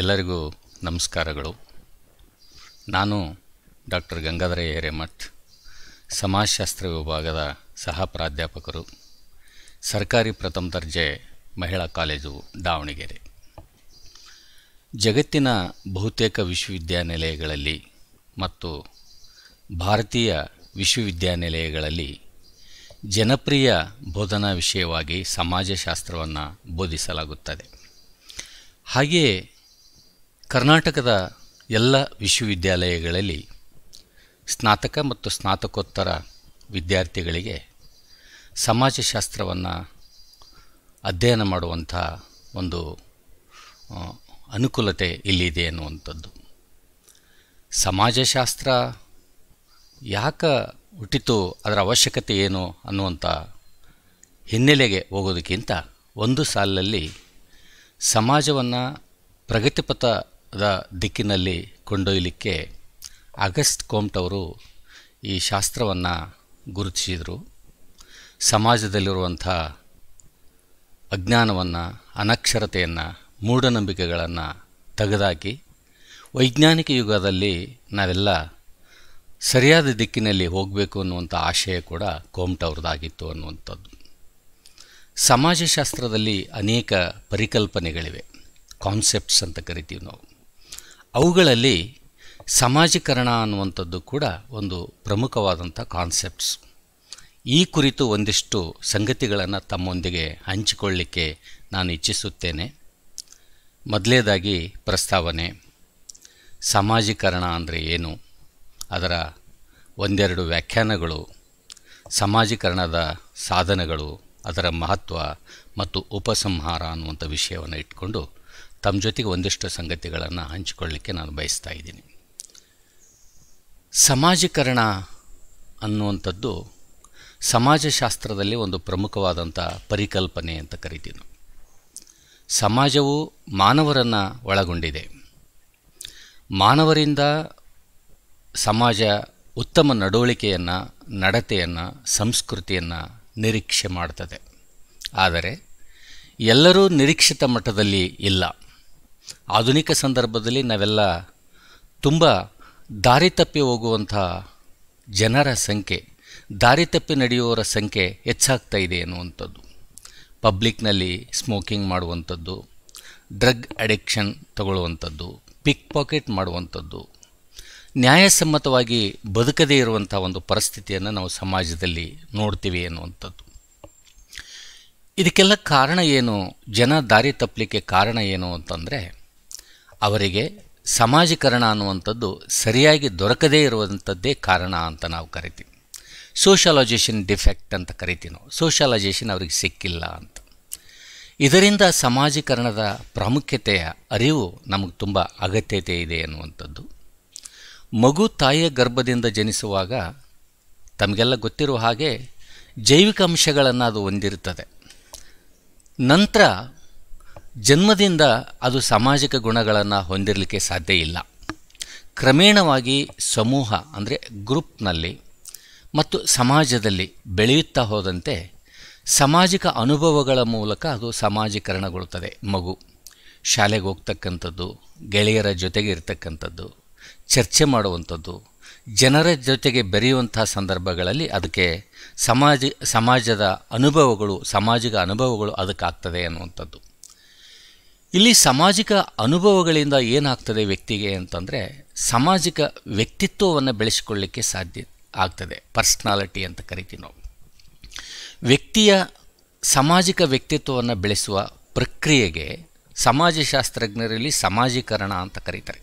ಎಲ್ಲರಿಗೂ ನಮಸ್ಕಾರಗಳು ನಾನು ಡಾಕ್ಟರ್ ಗಂಗಾಧರ ಹಿರೇಮಠ್ ಸಮಾಜಶಾಸ್ತ್ರ ವಿಭಾಗದ ಸಹ ಪ್ರಾಧ್ಯಾಪಕರು ಸರ್ಕಾರಿ ಪ್ರಥಮ ದರ್ಜೆ ಮಹಿಳಾ ಕಾಲೇಜು ದಾವಣಗೆರೆ ಜಗತ್ತಿನ ಬಹುತೇಕ ವಿಶ್ವವಿದ್ಯಾನಿಲಯಗಳಲ್ಲಿ ಮತ್ತು ಭಾರತೀಯ ವಿಶ್ವವಿದ್ಯಾನಿಲಯಗಳಲ್ಲಿ ಜನಪ್ರಿಯ ಬೋಧನಾ ವಿಷಯವಾಗಿ ಸಮಾಜಶಾಸ್ತ್ರವನ್ನು ಬೋಧಿಸಲಾಗುತ್ತದೆ ಹಾಗೆಯೇ ಕರ್ನಾಟಕದ ಎಲ್ಲ ವಿಶ್ವವಿದ್ಯಾಲಯಗಳಲ್ಲಿ ಸ್ನಾತಕ ಮತ್ತು ಸ್ನಾತಕೋತ್ತರ ವಿದ್ಯಾರ್ಥಿಗಳಿಗೆ ಸಮಾಜಶಾಸ್ತ್ರವನ್ನು ಅಧ್ಯಯನ ಮಾಡುವಂಥ ಒಂದು ಅನುಕೂಲತೆ ಇಲ್ಲಿದೆ ಅನ್ನುವಂಥದ್ದು ಸಮಾಜಶಾಸ್ತ್ರ ಯಾಕೆ ಹುಟ್ಟಿತು ಅದರ ಅವಶ್ಯಕತೆ ಏನು ಅನ್ನುವಂಥ ಹಿನ್ನೆಲೆಗೆ ಹೋಗೋದಕ್ಕಿಂತ ಒಂದು ಸಾಲಿನಲ್ಲಿ ಸಮಾಜವನ್ನು ಪ್ರಗತಿಪಥ ದ ದಿಕ್ಕಿನಲ್ಲಿ ಕೊಂಡೊಯ್ಯಲಿಕ್ಕೆ ಅಗಸ್ಟ್ ಕೋಮ್ಟವರು ಈ ಶಾಸ್ತ್ರವನ್ನು ಗುರುತಿಸಿದರು ಸಮಾಜದಲ್ಲಿರುವಂಥ ಅಜ್ಞಾನವನ್ನು ಅನಕ್ಷರತೆಯನ್ನು ಮೂಢನಂಬಿಕೆಗಳನ್ನು ತೆಗೆದಾಕಿ ವೈಜ್ಞಾನಿಕ ಯುಗದಲ್ಲಿ ನಾವೆಲ್ಲ ಸರಿಯಾದ ದಿಕ್ಕಿನಲ್ಲಿ ಹೋಗಬೇಕು ಅನ್ನುವಂಥ ಆಶಯ ಕೂಡ ಕೋಮ್ಟವ್ರದ್ದಾಗಿತ್ತು ಅನ್ನುವಂಥದ್ದು ಸಮಾಜಶಾಸ್ತ್ರದಲ್ಲಿ ಅನೇಕ ಪರಿಕಲ್ಪನೆಗಳಿವೆ ಕಾನ್ಸೆಪ್ಟ್ಸ್ ಅಂತ ಕರಿತೀವಿ ನಾವು ಅವುಗಳಲ್ಲಿ ಸಮಾಜೀಕರಣ ಅನ್ನುವಂಥದ್ದು ಕೂಡ ಒಂದು ಪ್ರಮುಖವಾದಂಥ ಕಾನ್ಸೆಪ್ಟ್ಸ್ ಈ ಕುರಿತು ಒಂದಿಷ್ಟು ಸಂಗತಿಗಳನ್ನು ತಮ್ಮೊಂದಿಗೆ ಹಂಚಿಕೊಳ್ಳಿಕ್ಕೆ ನಾನು ಇಚ್ಛಿಸುತ್ತೇನೆ ಮೊದಲೇದಾಗಿ ಪ್ರಸ್ತಾವನೆ ಸಮಾಜೀಕರಣ ಅಂದರೆ ಏನು ಅದರ ಒಂದೆರಡು ವ್ಯಾಖ್ಯಾನಗಳು ಸಮಾಜೀಕರಣದ ಸಾಧನಗಳು ಅದರ ಮಹತ್ವ ಮತ್ತು ಉಪಸಂಹಾರ ಅನ್ನುವಂಥ ವಿಷಯವನ್ನು ಇಟ್ಕೊಂಡು ತಮ್ಮ ಜೊತೆಗೆ ಒಂದಿಷ್ಟು ಸಂಗತಿಗಳನ್ನು ಹಂಚಿಕೊಳ್ಳಲಿಕ್ಕೆ ನಾನು ಬಯಸ್ತಾ ಇದ್ದೀನಿ ಸಮಾಜೀಕರಣ ಅನ್ನುವಂಥದ್ದು ಸಮಾಜಶಾಸ್ತ್ರದಲ್ಲಿ ಒಂದು ಪ್ರಮುಖವಾದಂಥ ಪರಿಕಲ್ಪನೆ ಅಂತ ಕರಿತೀನಿ ಸಮಾಜವು ಮಾನವರನ್ನು ಒಳಗೊಂಡಿದೆ ಮಾನವರಿಂದ ಸಮಾಜ ಉತ್ತಮ ನಡವಳಿಕೆಯನ್ನು ನಡತೆಯನ್ನು ಸಂಸ್ಕೃತಿಯನ್ನು ನಿರೀಕ್ಷೆ ಮಾಡ್ತದೆ ಆದರೆ ಎಲ್ಲರೂ ನಿರೀಕ್ಷಿತ ಮಟ್ಟದಲ್ಲಿ ಇಲ್ಲ ಆಧುನಿಕ ಸಂದರ್ಭದಲ್ಲಿ ನಾವೆಲ್ಲ ತುಂಬ ದಾರಿ ತಪ್ಪಿ ಹೋಗುವಂಥ ಜನರ ಸಂಖ್ಯೆ ದಾರಿ ತಪ್ಪಿ ನಡೆಯುವವರ ಸಂಖ್ಯೆ ಹೆಚ್ಚಾಗ್ತಾ ಇದೆ ಅನ್ನುವಂಥದ್ದು ಪಬ್ಲಿಕ್ನಲ್ಲಿ ಸ್ಮೋಕಿಂಗ್ ಮಾಡುವಂಥದ್ದು ಡ್ರಗ್ ಅಡಿಕ್ಷನ್ ತಗೊಳ್ಳುವಂಥದ್ದು ಪಿಕ್ ಪಾಕೆಟ್ ಮಾಡುವಂಥದ್ದು ನ್ಯಾಯಸಮ್ಮತವಾಗಿ ಬದುಕದೇ ಇರುವಂಥ ಒಂದು ಪರಿಸ್ಥಿತಿಯನ್ನು ನಾವು ಸಮಾಜದಲ್ಲಿ ನೋಡ್ತೀವಿ ಅನ್ನುವಂಥದ್ದು ಇದಕ್ಕೆಲ್ಲ ಕಾರಣ ಏನು ಜನ ದಾರಿ ತಪ್ಪಲಿಕ್ಕೆ ಕಾರಣ ಏನು ಅಂತಂದರೆ ಅವರಿಗೆ ಸಮಾಜೀಕರಣ ಅನ್ನುವಂಥದ್ದು ಸರಿಯಾಗಿ ದೊರಕದೇ ಇರುವಂಥದ್ದೇ ಕಾರಣ ಅಂತ ನಾವು ಕರಿತೀವಿ ಸೋಷಲೈಜೇಷನ್ ಡಿಫೆಕ್ಟ್ ಅಂತ ಕರಿತೀವಿ ನಾವು ಸೋಷಲೈಜೇಷನ್ ಅವರಿಗೆ ಸಿಕ್ಕಿಲ್ಲ ಅಂತ ಇದರಿಂದ ಸಮಾಜೀಕರಣದ ಪ್ರಾಮುಖ್ಯತೆಯ ಅರಿವು ನಮಗೆ ತುಂಬ ಅಗತ್ಯತೆ ಇದೆ ಅನ್ನುವಂಥದ್ದು ಮಗು ತಾಯಿಯ ಗರ್ಭದಿಂದ ಜನಿಸುವಾಗ ತಮಗೆಲ್ಲ ಗೊತ್ತಿರುವ ಹಾಗೆ ಜೈವಿಕ ಅಂಶಗಳನ್ನು ಅದು ಹೊಂದಿರುತ್ತದೆ ನಂತರ ಜನ್ಮದಿಂದ ಅದು ಸಾಮಾಜಿಕ ಗುಣಗಳನ್ನು ಹೊಂದಿರಲಿಕ್ಕೆ ಸಾಧ್ಯ ಇಲ್ಲ ಕ್ರಮೇಣವಾಗಿ ಸಮೂಹ ಅಂದರೆ ಗ್ರೂಪ್ನಲ್ಲಿ ಮತ್ತು ಸಮಾಜದಲ್ಲಿ ಬೆಳೆಯುತ್ತಾ ಹೋದಂತೆ ಸಾಮಾಜಿಕ ಅನುಭವಗಳ ಮೂಲಕ ಅದು ಸಮಾಜೀಕರಣಗೊಳ್ಳುತ್ತದೆ ಮಗು ಶಾಲೆಗೆ ಹೋಗ್ತಕ್ಕಂಥದ್ದು ಗೆಳೆಯರ ಜೊತೆಗೆ ಇರತಕ್ಕಂಥದ್ದು ಚರ್ಚೆ ಮಾಡುವಂಥದ್ದು ಜನರ ಜೊತೆಗೆ ಬೆರೆಯುವಂಥ ಸಂದರ್ಭಗಳಲ್ಲಿ ಅದಕ್ಕೆ ಸಮಾಜ ಸಮಾಜದ ಅನುಭವಗಳು ಸಾಮಾಜಿಕ ಅನುಭವಗಳು ಅದಕ್ಕಾಗ್ತದೆ ಅನ್ನುವಂಥದ್ದು ಇಲ್ಲಿ ಸಾಮಾಜಿಕ ಅನುಭವಗಳಿಂದ ಏನಾಗ್ತದೆ ವ್ಯಕ್ತಿಗೆ ಅಂತಂದರೆ ಸಾಮಾಜಿಕ ವ್ಯಕ್ತಿತ್ವವನ್ನು ಬೆಳೆಸಿಕೊಳ್ಳಿಕ್ಕೆ ಸಾಧ್ಯ ಆಗ್ತದೆ ಪರ್ಸ್ನಾಲಿಟಿ ಅಂತ ಕರಿತೀವಿ ನಾವು ವ್ಯಕ್ತಿಯ ಸಾಮಾಜಿಕ ವ್ಯಕ್ತಿತ್ವವನ್ನು ಬೆಳೆಸುವ ಪ್ರಕ್ರಿಯೆಗೆ ಸಮಾಜಶಾಸ್ತ್ರಜ್ಞರಲ್ಲಿ ಸಮಾಜೀಕರಣ ಅಂತ ಕರೀತಾರೆ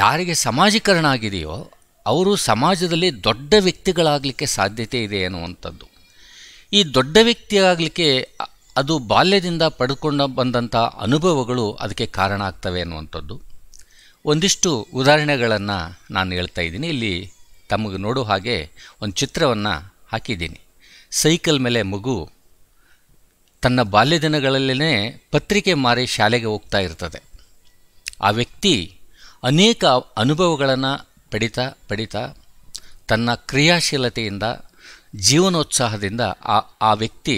ಯಾರಿಗೆ ಸಮಾಜೀಕರಣ ಆಗಿದೆಯೋ ಅವರು ಸಮಾಜದಲ್ಲಿ ದೊಡ್ಡ ವ್ಯಕ್ತಿಗಳಾಗಲಿಕ್ಕೆ ಸಾಧ್ಯತೆ ಇದೆ ಅನ್ನುವಂಥದ್ದು ಈ ದೊಡ್ಡ ವ್ಯಕ್ತಿಯಾಗಲಿಕ್ಕೆ ಅದು ಬಾಲ್ಯದಿಂದ ಪಡೆದುಕೊಂಡು ಬಂದಂಥ ಅನುಭವಗಳು ಅದಕ್ಕೆ ಕಾರಣ ಆಗ್ತವೆ ಅನ್ನುವಂಥದ್ದು ಒಂದಿಷ್ಟು ಉದಾಹರಣೆಗಳನ್ನು ನಾನು ಹೇಳ್ತಾ ಇದ್ದೀನಿ ಇಲ್ಲಿ ತಮಗೆ ನೋಡೋ ಹಾಗೆ ಒಂದು ಚಿತ್ರವನ್ನು ಹಾಕಿದ್ದೀನಿ ಸೈಕಲ್ ಮೇಲೆ ಮಗು ತನ್ನ ಬಾಲ್ಯ ದಿನಗಳಲ್ಲೇ ಪತ್ರಿಕೆ ಮಾರಿ ಶಾಲೆಗೆ ಹೋಗ್ತಾ ಇರ್ತದೆ ಆ ವ್ಯಕ್ತಿ ಅನೇಕ ಅನುಭವಗಳನ್ನು ಪಡಿತಾ ಪಡಿತಾ ತನ್ನ ಕ್ರಿಯಾಶೀಲತೆಯಿಂದ ಜೀವನೋತ್ಸಾಹದಿಂದ ಆ ಆ ವ್ಯಕ್ತಿ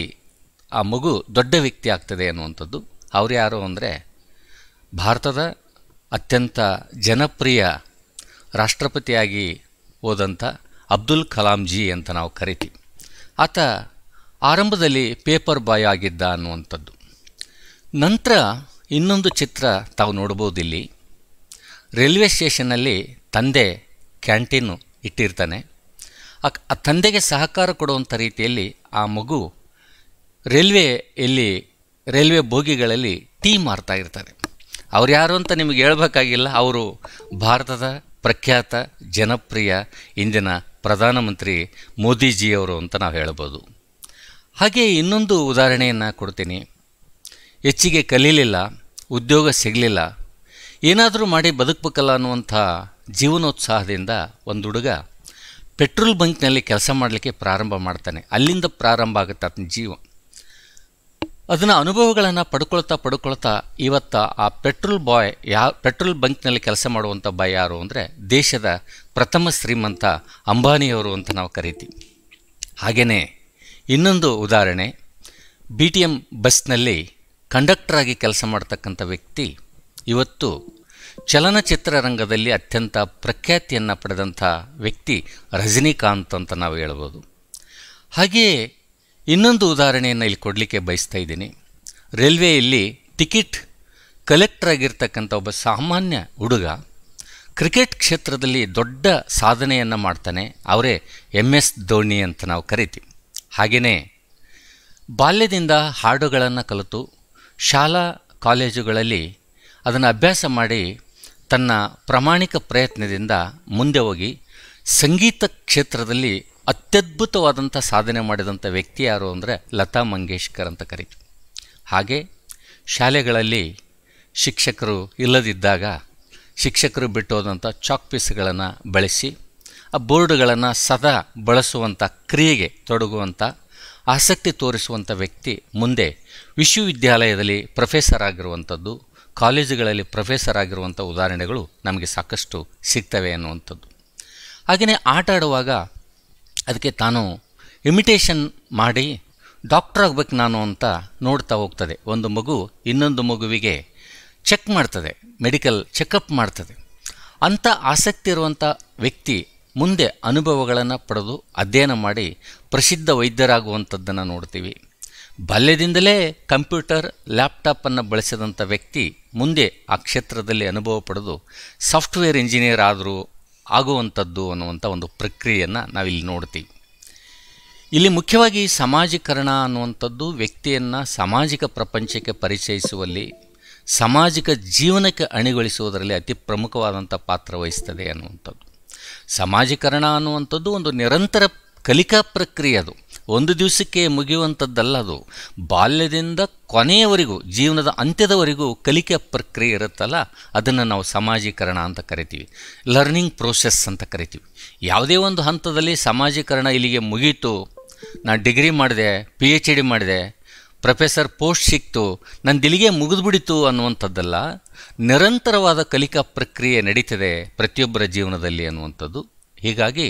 ಆ ಮಗು ದೊಡ್ಡ ವ್ಯಕ್ತಿ ಆಗ್ತದೆ ಅನ್ನುವಂಥದ್ದು ಅವ್ರು ಯಾರು ಅಂದರೆ ಭಾರತದ ಅತ್ಯಂತ ಜನಪ್ರಿಯ ರಾಷ್ಟ್ರಪತಿಯಾಗಿ ಹೋದಂಥ ಅಬ್ದುಲ್ ಕಲಾಂಜಿ ಅಂತ ನಾವು ಕರಿತೀವಿ ಆತ ಆರಂಭದಲ್ಲಿ ಪೇಪರ್ ಬಾಯ್ ಆಗಿದ್ದ ಅನ್ನುವಂಥದ್ದು ನಂತರ ಇನ್ನೊಂದು ಚಿತ್ರ ತಾವು ಇಲ್ಲಿ ರೈಲ್ವೆ ಸ್ಟೇಷನ್ನಲ್ಲಿ ತಂದೆ ಕ್ಯಾಂಟೀನು ಇಟ್ಟಿರ್ತಾನೆ ಆ ತಂದೆಗೆ ಸಹಕಾರ ಕೊಡುವಂಥ ರೀತಿಯಲ್ಲಿ ಆ ಮಗು ಇಲ್ಲಿ ರೈಲ್ವೆ ಬೋಗಿಗಳಲ್ಲಿ ಟೀ ಮಾರ್ತಾ ಇರ್ತಾರೆ ಅವ್ರು ಯಾರು ಅಂತ ನಿಮಗೆ ಹೇಳಬೇಕಾಗಿಲ್ಲ ಅವರು ಭಾರತದ ಪ್ರಖ್ಯಾತ ಜನಪ್ರಿಯ ಇಂದಿನ ಪ್ರಧಾನಮಂತ್ರಿ ಮೋದಿಜಿಯವರು ಅಂತ ನಾವು ಹೇಳ್ಬೋದು ಹಾಗೆ ಇನ್ನೊಂದು ಉದಾಹರಣೆಯನ್ನು ಕೊಡ್ತೀನಿ ಹೆಚ್ಚಿಗೆ ಕಲೀಲಿಲ್ಲ ಉದ್ಯೋಗ ಸಿಗಲಿಲ್ಲ ಏನಾದರೂ ಮಾಡಿ ಬದುಕಬೇಕಲ್ಲ ಅನ್ನುವಂಥ ಜೀವನೋತ್ಸಾಹದಿಂದ ಒಂದು ಹುಡುಗ ಪೆಟ್ರೋಲ್ ಬಂಕ್ನಲ್ಲಿ ಕೆಲಸ ಮಾಡಲಿಕ್ಕೆ ಪ್ರಾರಂಭ ಮಾಡ್ತಾನೆ ಅಲ್ಲಿಂದ ಪ್ರಾರಂಭ ಆಗುತ್ತೆ ಆತನ ಜೀವ ಅದನ್ನು ಅನುಭವಗಳನ್ನು ಪಡ್ಕೊಳ್ತಾ ಪಡ್ಕೊಳ್ತಾ ಇವತ್ತ ಆ ಪೆಟ್ರೋಲ್ ಬಾಯ್ ಯಾ ಪೆಟ್ರೋಲ್ ಬಂಕ್ನಲ್ಲಿ ಕೆಲಸ ಮಾಡುವಂಥ ಬಾಯ್ ಯಾರು ಅಂದರೆ ದೇಶದ ಪ್ರಥಮ ಶ್ರೀಮಂತ ಅಂಬಾನಿಯವರು ಅಂತ ನಾವು ಕರಿತೀವಿ ಹಾಗೆಯೇ ಇನ್ನೊಂದು ಉದಾಹರಣೆ ಬಿ ಟಿ ಎಮ್ ಬಸ್ನಲ್ಲಿ ಆಗಿ ಕೆಲಸ ಮಾಡ್ತಕ್ಕಂಥ ವ್ಯಕ್ತಿ ಇವತ್ತು ಚಲನಚಿತ್ರ ರಂಗದಲ್ಲಿ ಅತ್ಯಂತ ಪ್ರಖ್ಯಾತಿಯನ್ನು ಪಡೆದಂಥ ವ್ಯಕ್ತಿ ರಜನಿಕಾಂತ್ ಅಂತ ನಾವು ಹೇಳ್ಬೋದು ಹಾಗೆಯೇ ಇನ್ನೊಂದು ಉದಾಹರಣೆಯನ್ನು ಇಲ್ಲಿ ಕೊಡಲಿಕ್ಕೆ ಬಯಸ್ತಾ ಇದ್ದೀನಿ ರೈಲ್ವೆಯಲ್ಲಿ ಟಿಕೆಟ್ ಕಲೆಕ್ಟರ್ ಆಗಿರ್ತಕ್ಕಂಥ ಒಬ್ಬ ಸಾಮಾನ್ಯ ಹುಡುಗ ಕ್ರಿಕೆಟ್ ಕ್ಷೇತ್ರದಲ್ಲಿ ದೊಡ್ಡ ಸಾಧನೆಯನ್ನು ಮಾಡ್ತಾನೆ ಅವರೇ ಎಮ್ ಎಸ್ ಧೋನಿ ಅಂತ ನಾವು ಕರಿತೀವಿ ಹಾಗೆಯೇ ಬಾಲ್ಯದಿಂದ ಹಾಡುಗಳನ್ನು ಕಲಿತು ಶಾಲಾ ಕಾಲೇಜುಗಳಲ್ಲಿ ಅದನ್ನು ಅಭ್ಯಾಸ ಮಾಡಿ ತನ್ನ ಪ್ರಾಮಾಣಿಕ ಪ್ರಯತ್ನದಿಂದ ಮುಂದೆ ಹೋಗಿ ಸಂಗೀತ ಕ್ಷೇತ್ರದಲ್ಲಿ ಅತ್ಯದ್ಭುತವಾದಂಥ ಸಾಧನೆ ಮಾಡಿದಂಥ ವ್ಯಕ್ತಿ ಯಾರು ಅಂದರೆ ಲತಾ ಮಂಗೇಶ್ಕರ್ ಅಂತ ಕರೀತು ಹಾಗೆ ಶಾಲೆಗಳಲ್ಲಿ ಶಿಕ್ಷಕರು ಇಲ್ಲದಿದ್ದಾಗ ಶಿಕ್ಷಕರು ಬಿಟ್ಟೋದಂಥ ಚಾಕ್ ಪೀಸ್ಗಳನ್ನು ಬಳಸಿ ಆ ಬೋರ್ಡ್ಗಳನ್ನು ಸದಾ ಬಳಸುವಂಥ ಕ್ರಿಯೆಗೆ ತೊಡಗುವಂಥ ಆಸಕ್ತಿ ತೋರಿಸುವಂಥ ವ್ಯಕ್ತಿ ಮುಂದೆ ವಿಶ್ವವಿದ್ಯಾಲಯದಲ್ಲಿ ಪ್ರೊಫೆಸರ್ ಆಗಿರುವಂಥದ್ದು ಕಾಲೇಜುಗಳಲ್ಲಿ ಪ್ರೊಫೆಸರ್ ಆಗಿರುವಂಥ ಉದಾಹರಣೆಗಳು ನಮಗೆ ಸಾಕಷ್ಟು ಸಿಗ್ತವೆ ಅನ್ನುವಂಥದ್ದು ಹಾಗೆಯೇ ಆಟ ಆಡುವಾಗ ಅದಕ್ಕೆ ತಾನು ಇಮಿಟೇಷನ್ ಮಾಡಿ ಡಾಕ್ಟರ್ ಆಗಬೇಕು ನಾನು ಅಂತ ನೋಡ್ತಾ ಹೋಗ್ತದೆ ಒಂದು ಮಗು ಇನ್ನೊಂದು ಮಗುವಿಗೆ ಚೆಕ್ ಮಾಡ್ತದೆ ಮೆಡಿಕಲ್ ಚೆಕಪ್ ಮಾಡ್ತದೆ ಅಂಥ ಆಸಕ್ತಿ ಇರುವಂಥ ವ್ಯಕ್ತಿ ಮುಂದೆ ಅನುಭವಗಳನ್ನು ಪಡೆದು ಅಧ್ಯಯನ ಮಾಡಿ ಪ್ರಸಿದ್ಧ ವೈದ್ಯರಾಗುವಂಥದ್ದನ್ನು ನೋಡ್ತೀವಿ ಬಾಲ್ಯದಿಂದಲೇ ಕಂಪ್ಯೂಟರ್ ಲ್ಯಾಪ್ಟಾಪನ್ನು ಬಳಸಿದಂಥ ವ್ಯಕ್ತಿ ಮುಂದೆ ಆ ಕ್ಷೇತ್ರದಲ್ಲಿ ಅನುಭವ ಪಡೆದು ಸಾಫ್ಟ್ವೇರ್ ಇಂಜಿನಿಯರ್ ಆದರೂ ಆಗುವಂಥದ್ದು ಅನ್ನುವಂಥ ಒಂದು ಪ್ರಕ್ರಿಯೆಯನ್ನು ನಾವಿಲ್ಲಿ ನೋಡ್ತೀವಿ ಇಲ್ಲಿ ಮುಖ್ಯವಾಗಿ ಸಮಾಜೀಕರಣ ಅನ್ನುವಂಥದ್ದು ವ್ಯಕ್ತಿಯನ್ನು ಸಾಮಾಜಿಕ ಪ್ರಪಂಚಕ್ಕೆ ಪರಿಚಯಿಸುವಲ್ಲಿ ಸಾಮಾಜಿಕ ಜೀವನಕ್ಕೆ ಅಣಿಗೊಳಿಸುವುದರಲ್ಲಿ ಅತಿ ಪ್ರಮುಖವಾದಂಥ ಪಾತ್ರ ವಹಿಸ್ತದೆ ಅನ್ನುವಂಥದ್ದು ಸಮಾಜೀಕರಣ ಅನ್ನುವಂಥದ್ದು ಒಂದು ನಿರಂತರ ಕಲಿಕಾ ಪ್ರಕ್ರಿಯೆ ಅದು ಒಂದು ದಿವಸಕ್ಕೆ ಮುಗಿಯುವಂಥದ್ದಲ್ಲ ಅದು ಬಾಲ್ಯದಿಂದ ಕೊನೆಯವರೆಗೂ ಜೀವನದ ಅಂತ್ಯದವರೆಗೂ ಕಲಿಕೆ ಪ್ರಕ್ರಿಯೆ ಇರುತ್ತಲ್ಲ ಅದನ್ನು ನಾವು ಸಮಾಜೀಕರಣ ಅಂತ ಕರಿತೀವಿ ಲರ್ನಿಂಗ್ ಪ್ರೋಸೆಸ್ ಅಂತ ಕರಿತೀವಿ ಯಾವುದೇ ಒಂದು ಹಂತದಲ್ಲಿ ಸಮಾಜೀಕರಣ ಇಲ್ಲಿಗೆ ಮುಗೀತು ನಾನು ಡಿಗ್ರಿ ಮಾಡಿದೆ ಪಿ ಎಚ್ ಡಿ ಮಾಡಿದೆ ಪ್ರೊಫೆಸರ್ ಪೋಸ್ಟ್ ಸಿಕ್ತು ನನ್ನ ದಿಲಿಗೆ ಮುಗಿದ್ಬಿಡಿತು ಅನ್ನುವಂಥದ್ದಲ್ಲ ನಿರಂತರವಾದ ಕಲಿಕಾ ಪ್ರಕ್ರಿಯೆ ನಡೀತದೆ ಪ್ರತಿಯೊಬ್ಬರ ಜೀವನದಲ್ಲಿ ಅನ್ನುವಂಥದ್ದು ಹೀಗಾಗಿ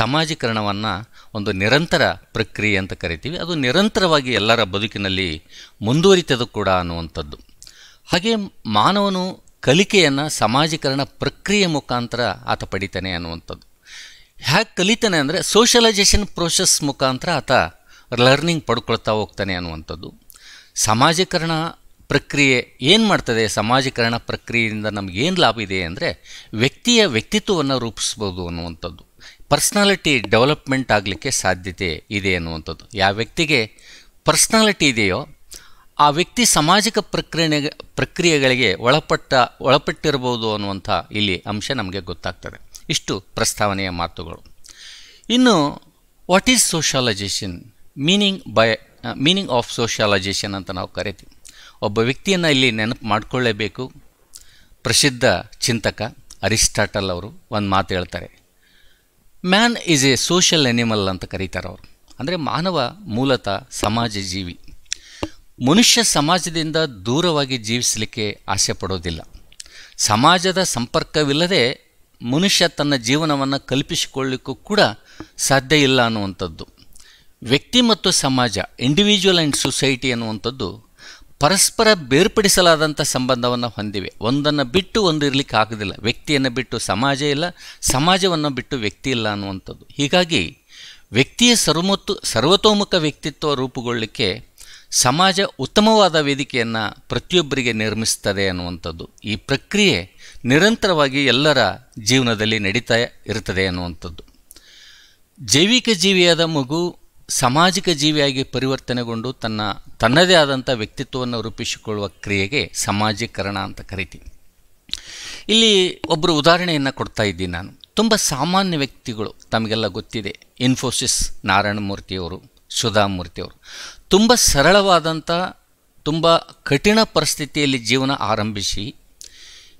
ಸಮಾಜೀಕರಣವನ್ನು ಒಂದು ನಿರಂತರ ಪ್ರಕ್ರಿಯೆ ಅಂತ ಕರಿತೀವಿ ಅದು ನಿರಂತರವಾಗಿ ಎಲ್ಲರ ಬದುಕಿನಲ್ಲಿ ಮುಂದುವರಿತದು ಕೂಡ ಅನ್ನುವಂಥದ್ದು ಹಾಗೆ ಮಾನವನು ಕಲಿಕೆಯನ್ನು ಸಮಾಜೀಕರಣ ಪ್ರಕ್ರಿಯೆ ಮುಖಾಂತರ ಆತ ಪಡಿತಾನೆ ಅನ್ನುವಂಥದ್ದು ಹೇಗೆ ಕಲಿತಾನೆ ಅಂದರೆ ಸೋಷಲೈಜೇಷನ್ ಪ್ರೋಸೆಸ್ ಮುಖಾಂತರ ಆತ ಲರ್ನಿಂಗ್ ಪಡ್ಕೊಳ್ತಾ ಹೋಗ್ತಾನೆ ಅನ್ನುವಂಥದ್ದು ಸಮಾಜೀಕರಣ ಪ್ರಕ್ರಿಯೆ ಏನು ಮಾಡ್ತದೆ ಸಮಾಜೀಕರಣ ಪ್ರಕ್ರಿಯೆಯಿಂದ ನಮಗೇನು ಲಾಭ ಇದೆ ಅಂದರೆ ವ್ಯಕ್ತಿಯ ವ್ಯಕ್ತಿತ್ವವನ್ನು ರೂಪಿಸ್ಬೋದು ಅನ್ನುವಂಥದ್ದು ಪರ್ಸ್ನಾಲಿಟಿ ಡೆವಲಪ್ಮೆಂಟ್ ಆಗಲಿಕ್ಕೆ ಸಾಧ್ಯತೆ ಇದೆ ಅನ್ನುವಂಥದ್ದು ಯಾವ ವ್ಯಕ್ತಿಗೆ ಪರ್ಸ್ನಾಲಿಟಿ ಇದೆಯೋ ಆ ವ್ಯಕ್ತಿ ಸಾಮಾಜಿಕ ಪ್ರಕ್ರಿಯೆ ಪ್ರಕ್ರಿಯೆಗಳಿಗೆ ಒಳಪಟ್ಟ ಒಳಪಟ್ಟಿರಬಹುದು ಅನ್ನುವಂಥ ಇಲ್ಲಿ ಅಂಶ ನಮಗೆ ಗೊತ್ತಾಗ್ತದೆ ಇಷ್ಟು ಪ್ರಸ್ತಾವನೆಯ ಮಾತುಗಳು ಇನ್ನು what is socialisation meaning by meaning of socialisation ಅಂತ ನಾವು ಕರಿತೀವಿ ಒಬ್ಬ ವ್ಯಕ್ತಿಯನ್ನು ಇಲ್ಲಿ ನೆನಪು ಮಾಡಿಕೊಳ್ಳೇಬೇಕು ಪ್ರಸಿದ್ಧ ಚಿಂತಕ ಅರಿಸ್ಟಾಟಲ್ ಅವರು ಒಂದು ಮಾತು ಹೇಳ್ತಾರೆ man is a social animal ಅಂತ ಕರೀತಾರೆ ಅವರು ಅಂದರೆ ಮಾನವ ಮೂಲತಃ ಸಮಾಜ ಜೀವಿ ಮನುಷ್ಯ ಸಮಾಜದಿಂದ ದೂರವಾಗಿ ಜೀವಿಸಲಿಕ್ಕೆ ಆಸೆ ಪಡೋದಿಲ್ಲ ಸಮಾಜದ ಸಂಪರ್ಕವಿಲ್ಲದೆ ಮನುಷ್ಯ ತನ್ನ ಜೀವನವನ್ನು ಕಲ್ಪಿಸಿಕೊಳ್ಳಿಕ್ಕೂ ಕೂಡ ಸಾಧ್ಯ ಇಲ್ಲ ಅನ್ನುವಂಥದ್ದು ವ್ಯಕ್ತಿ ಮತ್ತು ಸಮಾಜ ಇಂಡಿವಿಜುವಲ್ ಆ್ಯಂಡ್ ಸೊಸೈಟಿ ಅನ್ನುವಂಥದ್ದು ಪರಸ್ಪರ ಬೇರ್ಪಡಿಸಲಾದಂಥ ಸಂಬಂಧವನ್ನು ಹೊಂದಿವೆ ಒಂದನ್ನು ಬಿಟ್ಟು ಒಂದು ಇರಲಿಕ್ಕೆ ಆಗೋದಿಲ್ಲ ವ್ಯಕ್ತಿಯನ್ನು ಬಿಟ್ಟು ಸಮಾಜ ಇಲ್ಲ ಸಮಾಜವನ್ನು ಬಿಟ್ಟು ವ್ಯಕ್ತಿ ಇಲ್ಲ ಅನ್ನುವಂಥದ್ದು ಹೀಗಾಗಿ ವ್ಯಕ್ತಿಯ ಸರ್ವಮತ್ತು ಸರ್ವತೋಮುಖ ವ್ಯಕ್ತಿತ್ವ ರೂಪುಗೊಳ್ಳಿಕ್ಕೆ ಸಮಾಜ ಉತ್ತಮವಾದ ವೇದಿಕೆಯನ್ನು ಪ್ರತಿಯೊಬ್ಬರಿಗೆ ನಿರ್ಮಿಸ್ತದೆ ಅನ್ನುವಂಥದ್ದು ಈ ಪ್ರಕ್ರಿಯೆ ನಿರಂತರವಾಗಿ ಎಲ್ಲರ ಜೀವನದಲ್ಲಿ ನಡೀತಾ ಇರ್ತದೆ ಅನ್ನುವಂಥದ್ದು ಜೈವಿಕ ಜೀವಿಯಾದ ಮಗು ಸಾಮಾಜಿಕ ಜೀವಿಯಾಗಿ ಪರಿವರ್ತನೆಗೊಂಡು ತನ್ನ ತನ್ನದೇ ಆದಂಥ ವ್ಯಕ್ತಿತ್ವವನ್ನು ರೂಪಿಸಿಕೊಳ್ಳುವ ಕ್ರಿಯೆಗೆ ಸಮಾಜೀಕರಣ ಅಂತ ಕರಿತೀನಿ ಇಲ್ಲಿ ಒಬ್ಬರು ಉದಾಹರಣೆಯನ್ನು ಕೊಡ್ತಾ ಇದ್ದೀನಿ ನಾನು ತುಂಬ ಸಾಮಾನ್ಯ ವ್ಯಕ್ತಿಗಳು ತಮಗೆಲ್ಲ ಗೊತ್ತಿದೆ ಇನ್ಫೋಸಿಸ್ ನಾರಾಯಣ ಮೂರ್ತಿಯವರು ಸುಧಾಮೂರ್ತಿಯವರು ತುಂಬ ಸರಳವಾದಂಥ ತುಂಬ ಕಠಿಣ ಪರಿಸ್ಥಿತಿಯಲ್ಲಿ ಜೀವನ ಆರಂಭಿಸಿ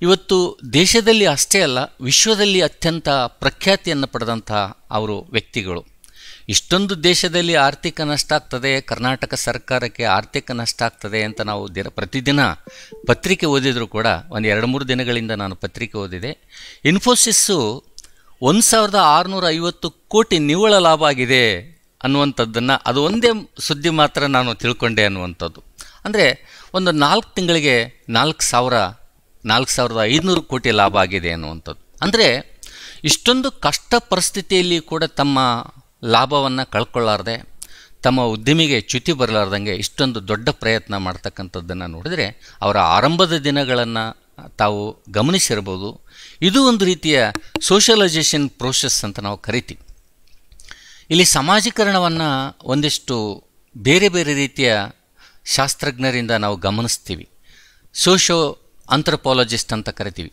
ಇವತ್ತು ದೇಶದಲ್ಲಿ ಅಷ್ಟೇ ಅಲ್ಲ ವಿಶ್ವದಲ್ಲಿ ಅತ್ಯಂತ ಪ್ರಖ್ಯಾತಿಯನ್ನು ಪಡೆದಂಥ ಅವರು ವ್ಯಕ್ತಿಗಳು ಇಷ್ಟೊಂದು ದೇಶದಲ್ಲಿ ಆರ್ಥಿಕ ನಷ್ಟ ಆಗ್ತದೆ ಕರ್ನಾಟಕ ಸರ್ಕಾರಕ್ಕೆ ಆರ್ಥಿಕ ನಷ್ಟ ಆಗ್ತದೆ ಅಂತ ನಾವು ದಿನ ಪ್ರತಿದಿನ ಪತ್ರಿಕೆ ಓದಿದರೂ ಕೂಡ ಒಂದು ಎರಡು ಮೂರು ದಿನಗಳಿಂದ ನಾನು ಪತ್ರಿಕೆ ಓದಿದೆ ಇನ್ಫೋಸಿಸ್ಸು ಒಂದು ಸಾವಿರದ ಆರುನೂರ ಐವತ್ತು ಕೋಟಿ ನಿವ್ವಳ ಲಾಭ ಆಗಿದೆ ಅನ್ನುವಂಥದ್ದನ್ನು ಅದು ಒಂದೇ ಸುದ್ದಿ ಮಾತ್ರ ನಾನು ತಿಳ್ಕೊಂಡೆ ಅನ್ನುವಂಥದ್ದು ಅಂದರೆ ಒಂದು ನಾಲ್ಕು ತಿಂಗಳಿಗೆ ನಾಲ್ಕು ಸಾವಿರ ನಾಲ್ಕು ಸಾವಿರದ ಐದುನೂರು ಕೋಟಿ ಲಾಭ ಆಗಿದೆ ಅನ್ನುವಂಥದ್ದು ಅಂದರೆ ಇಷ್ಟೊಂದು ಕಷ್ಟ ಪರಿಸ್ಥಿತಿಯಲ್ಲಿ ಕೂಡ ತಮ್ಮ ಲಾಭವನ್ನು ಕಳ್ಕೊಳ್ಳಾರ್ದೆ ತಮ್ಮ ಉದ್ಯಮಿಗೆ ಚ್ಯುತಿ ಬರಲಾರ್ದಂಗೆ ಇಷ್ಟೊಂದು ದೊಡ್ಡ ಪ್ರಯತ್ನ ಮಾಡ್ತಕ್ಕಂಥದ್ದನ್ನು ನೋಡಿದರೆ ಅವರ ಆರಂಭದ ದಿನಗಳನ್ನು ತಾವು ಗಮನಿಸಿರ್ಬೋದು ಇದು ಒಂದು ರೀತಿಯ ಸೋಷಲೈಸೇಷನ್ ಪ್ರೋಸೆಸ್ ಅಂತ ನಾವು ಕರಿತೀವಿ ಇಲ್ಲಿ ಸಮಾಜೀಕರಣವನ್ನು ಒಂದಿಷ್ಟು ಬೇರೆ ಬೇರೆ ರೀತಿಯ ಶಾಸ್ತ್ರಜ್ಞರಿಂದ ನಾವು ಗಮನಿಸ್ತೀವಿ ಸೋಷೋ ಆಂಥ್ರಪಾಲಜಿಸ್ಟ್ ಅಂತ ಕರಿತೀವಿ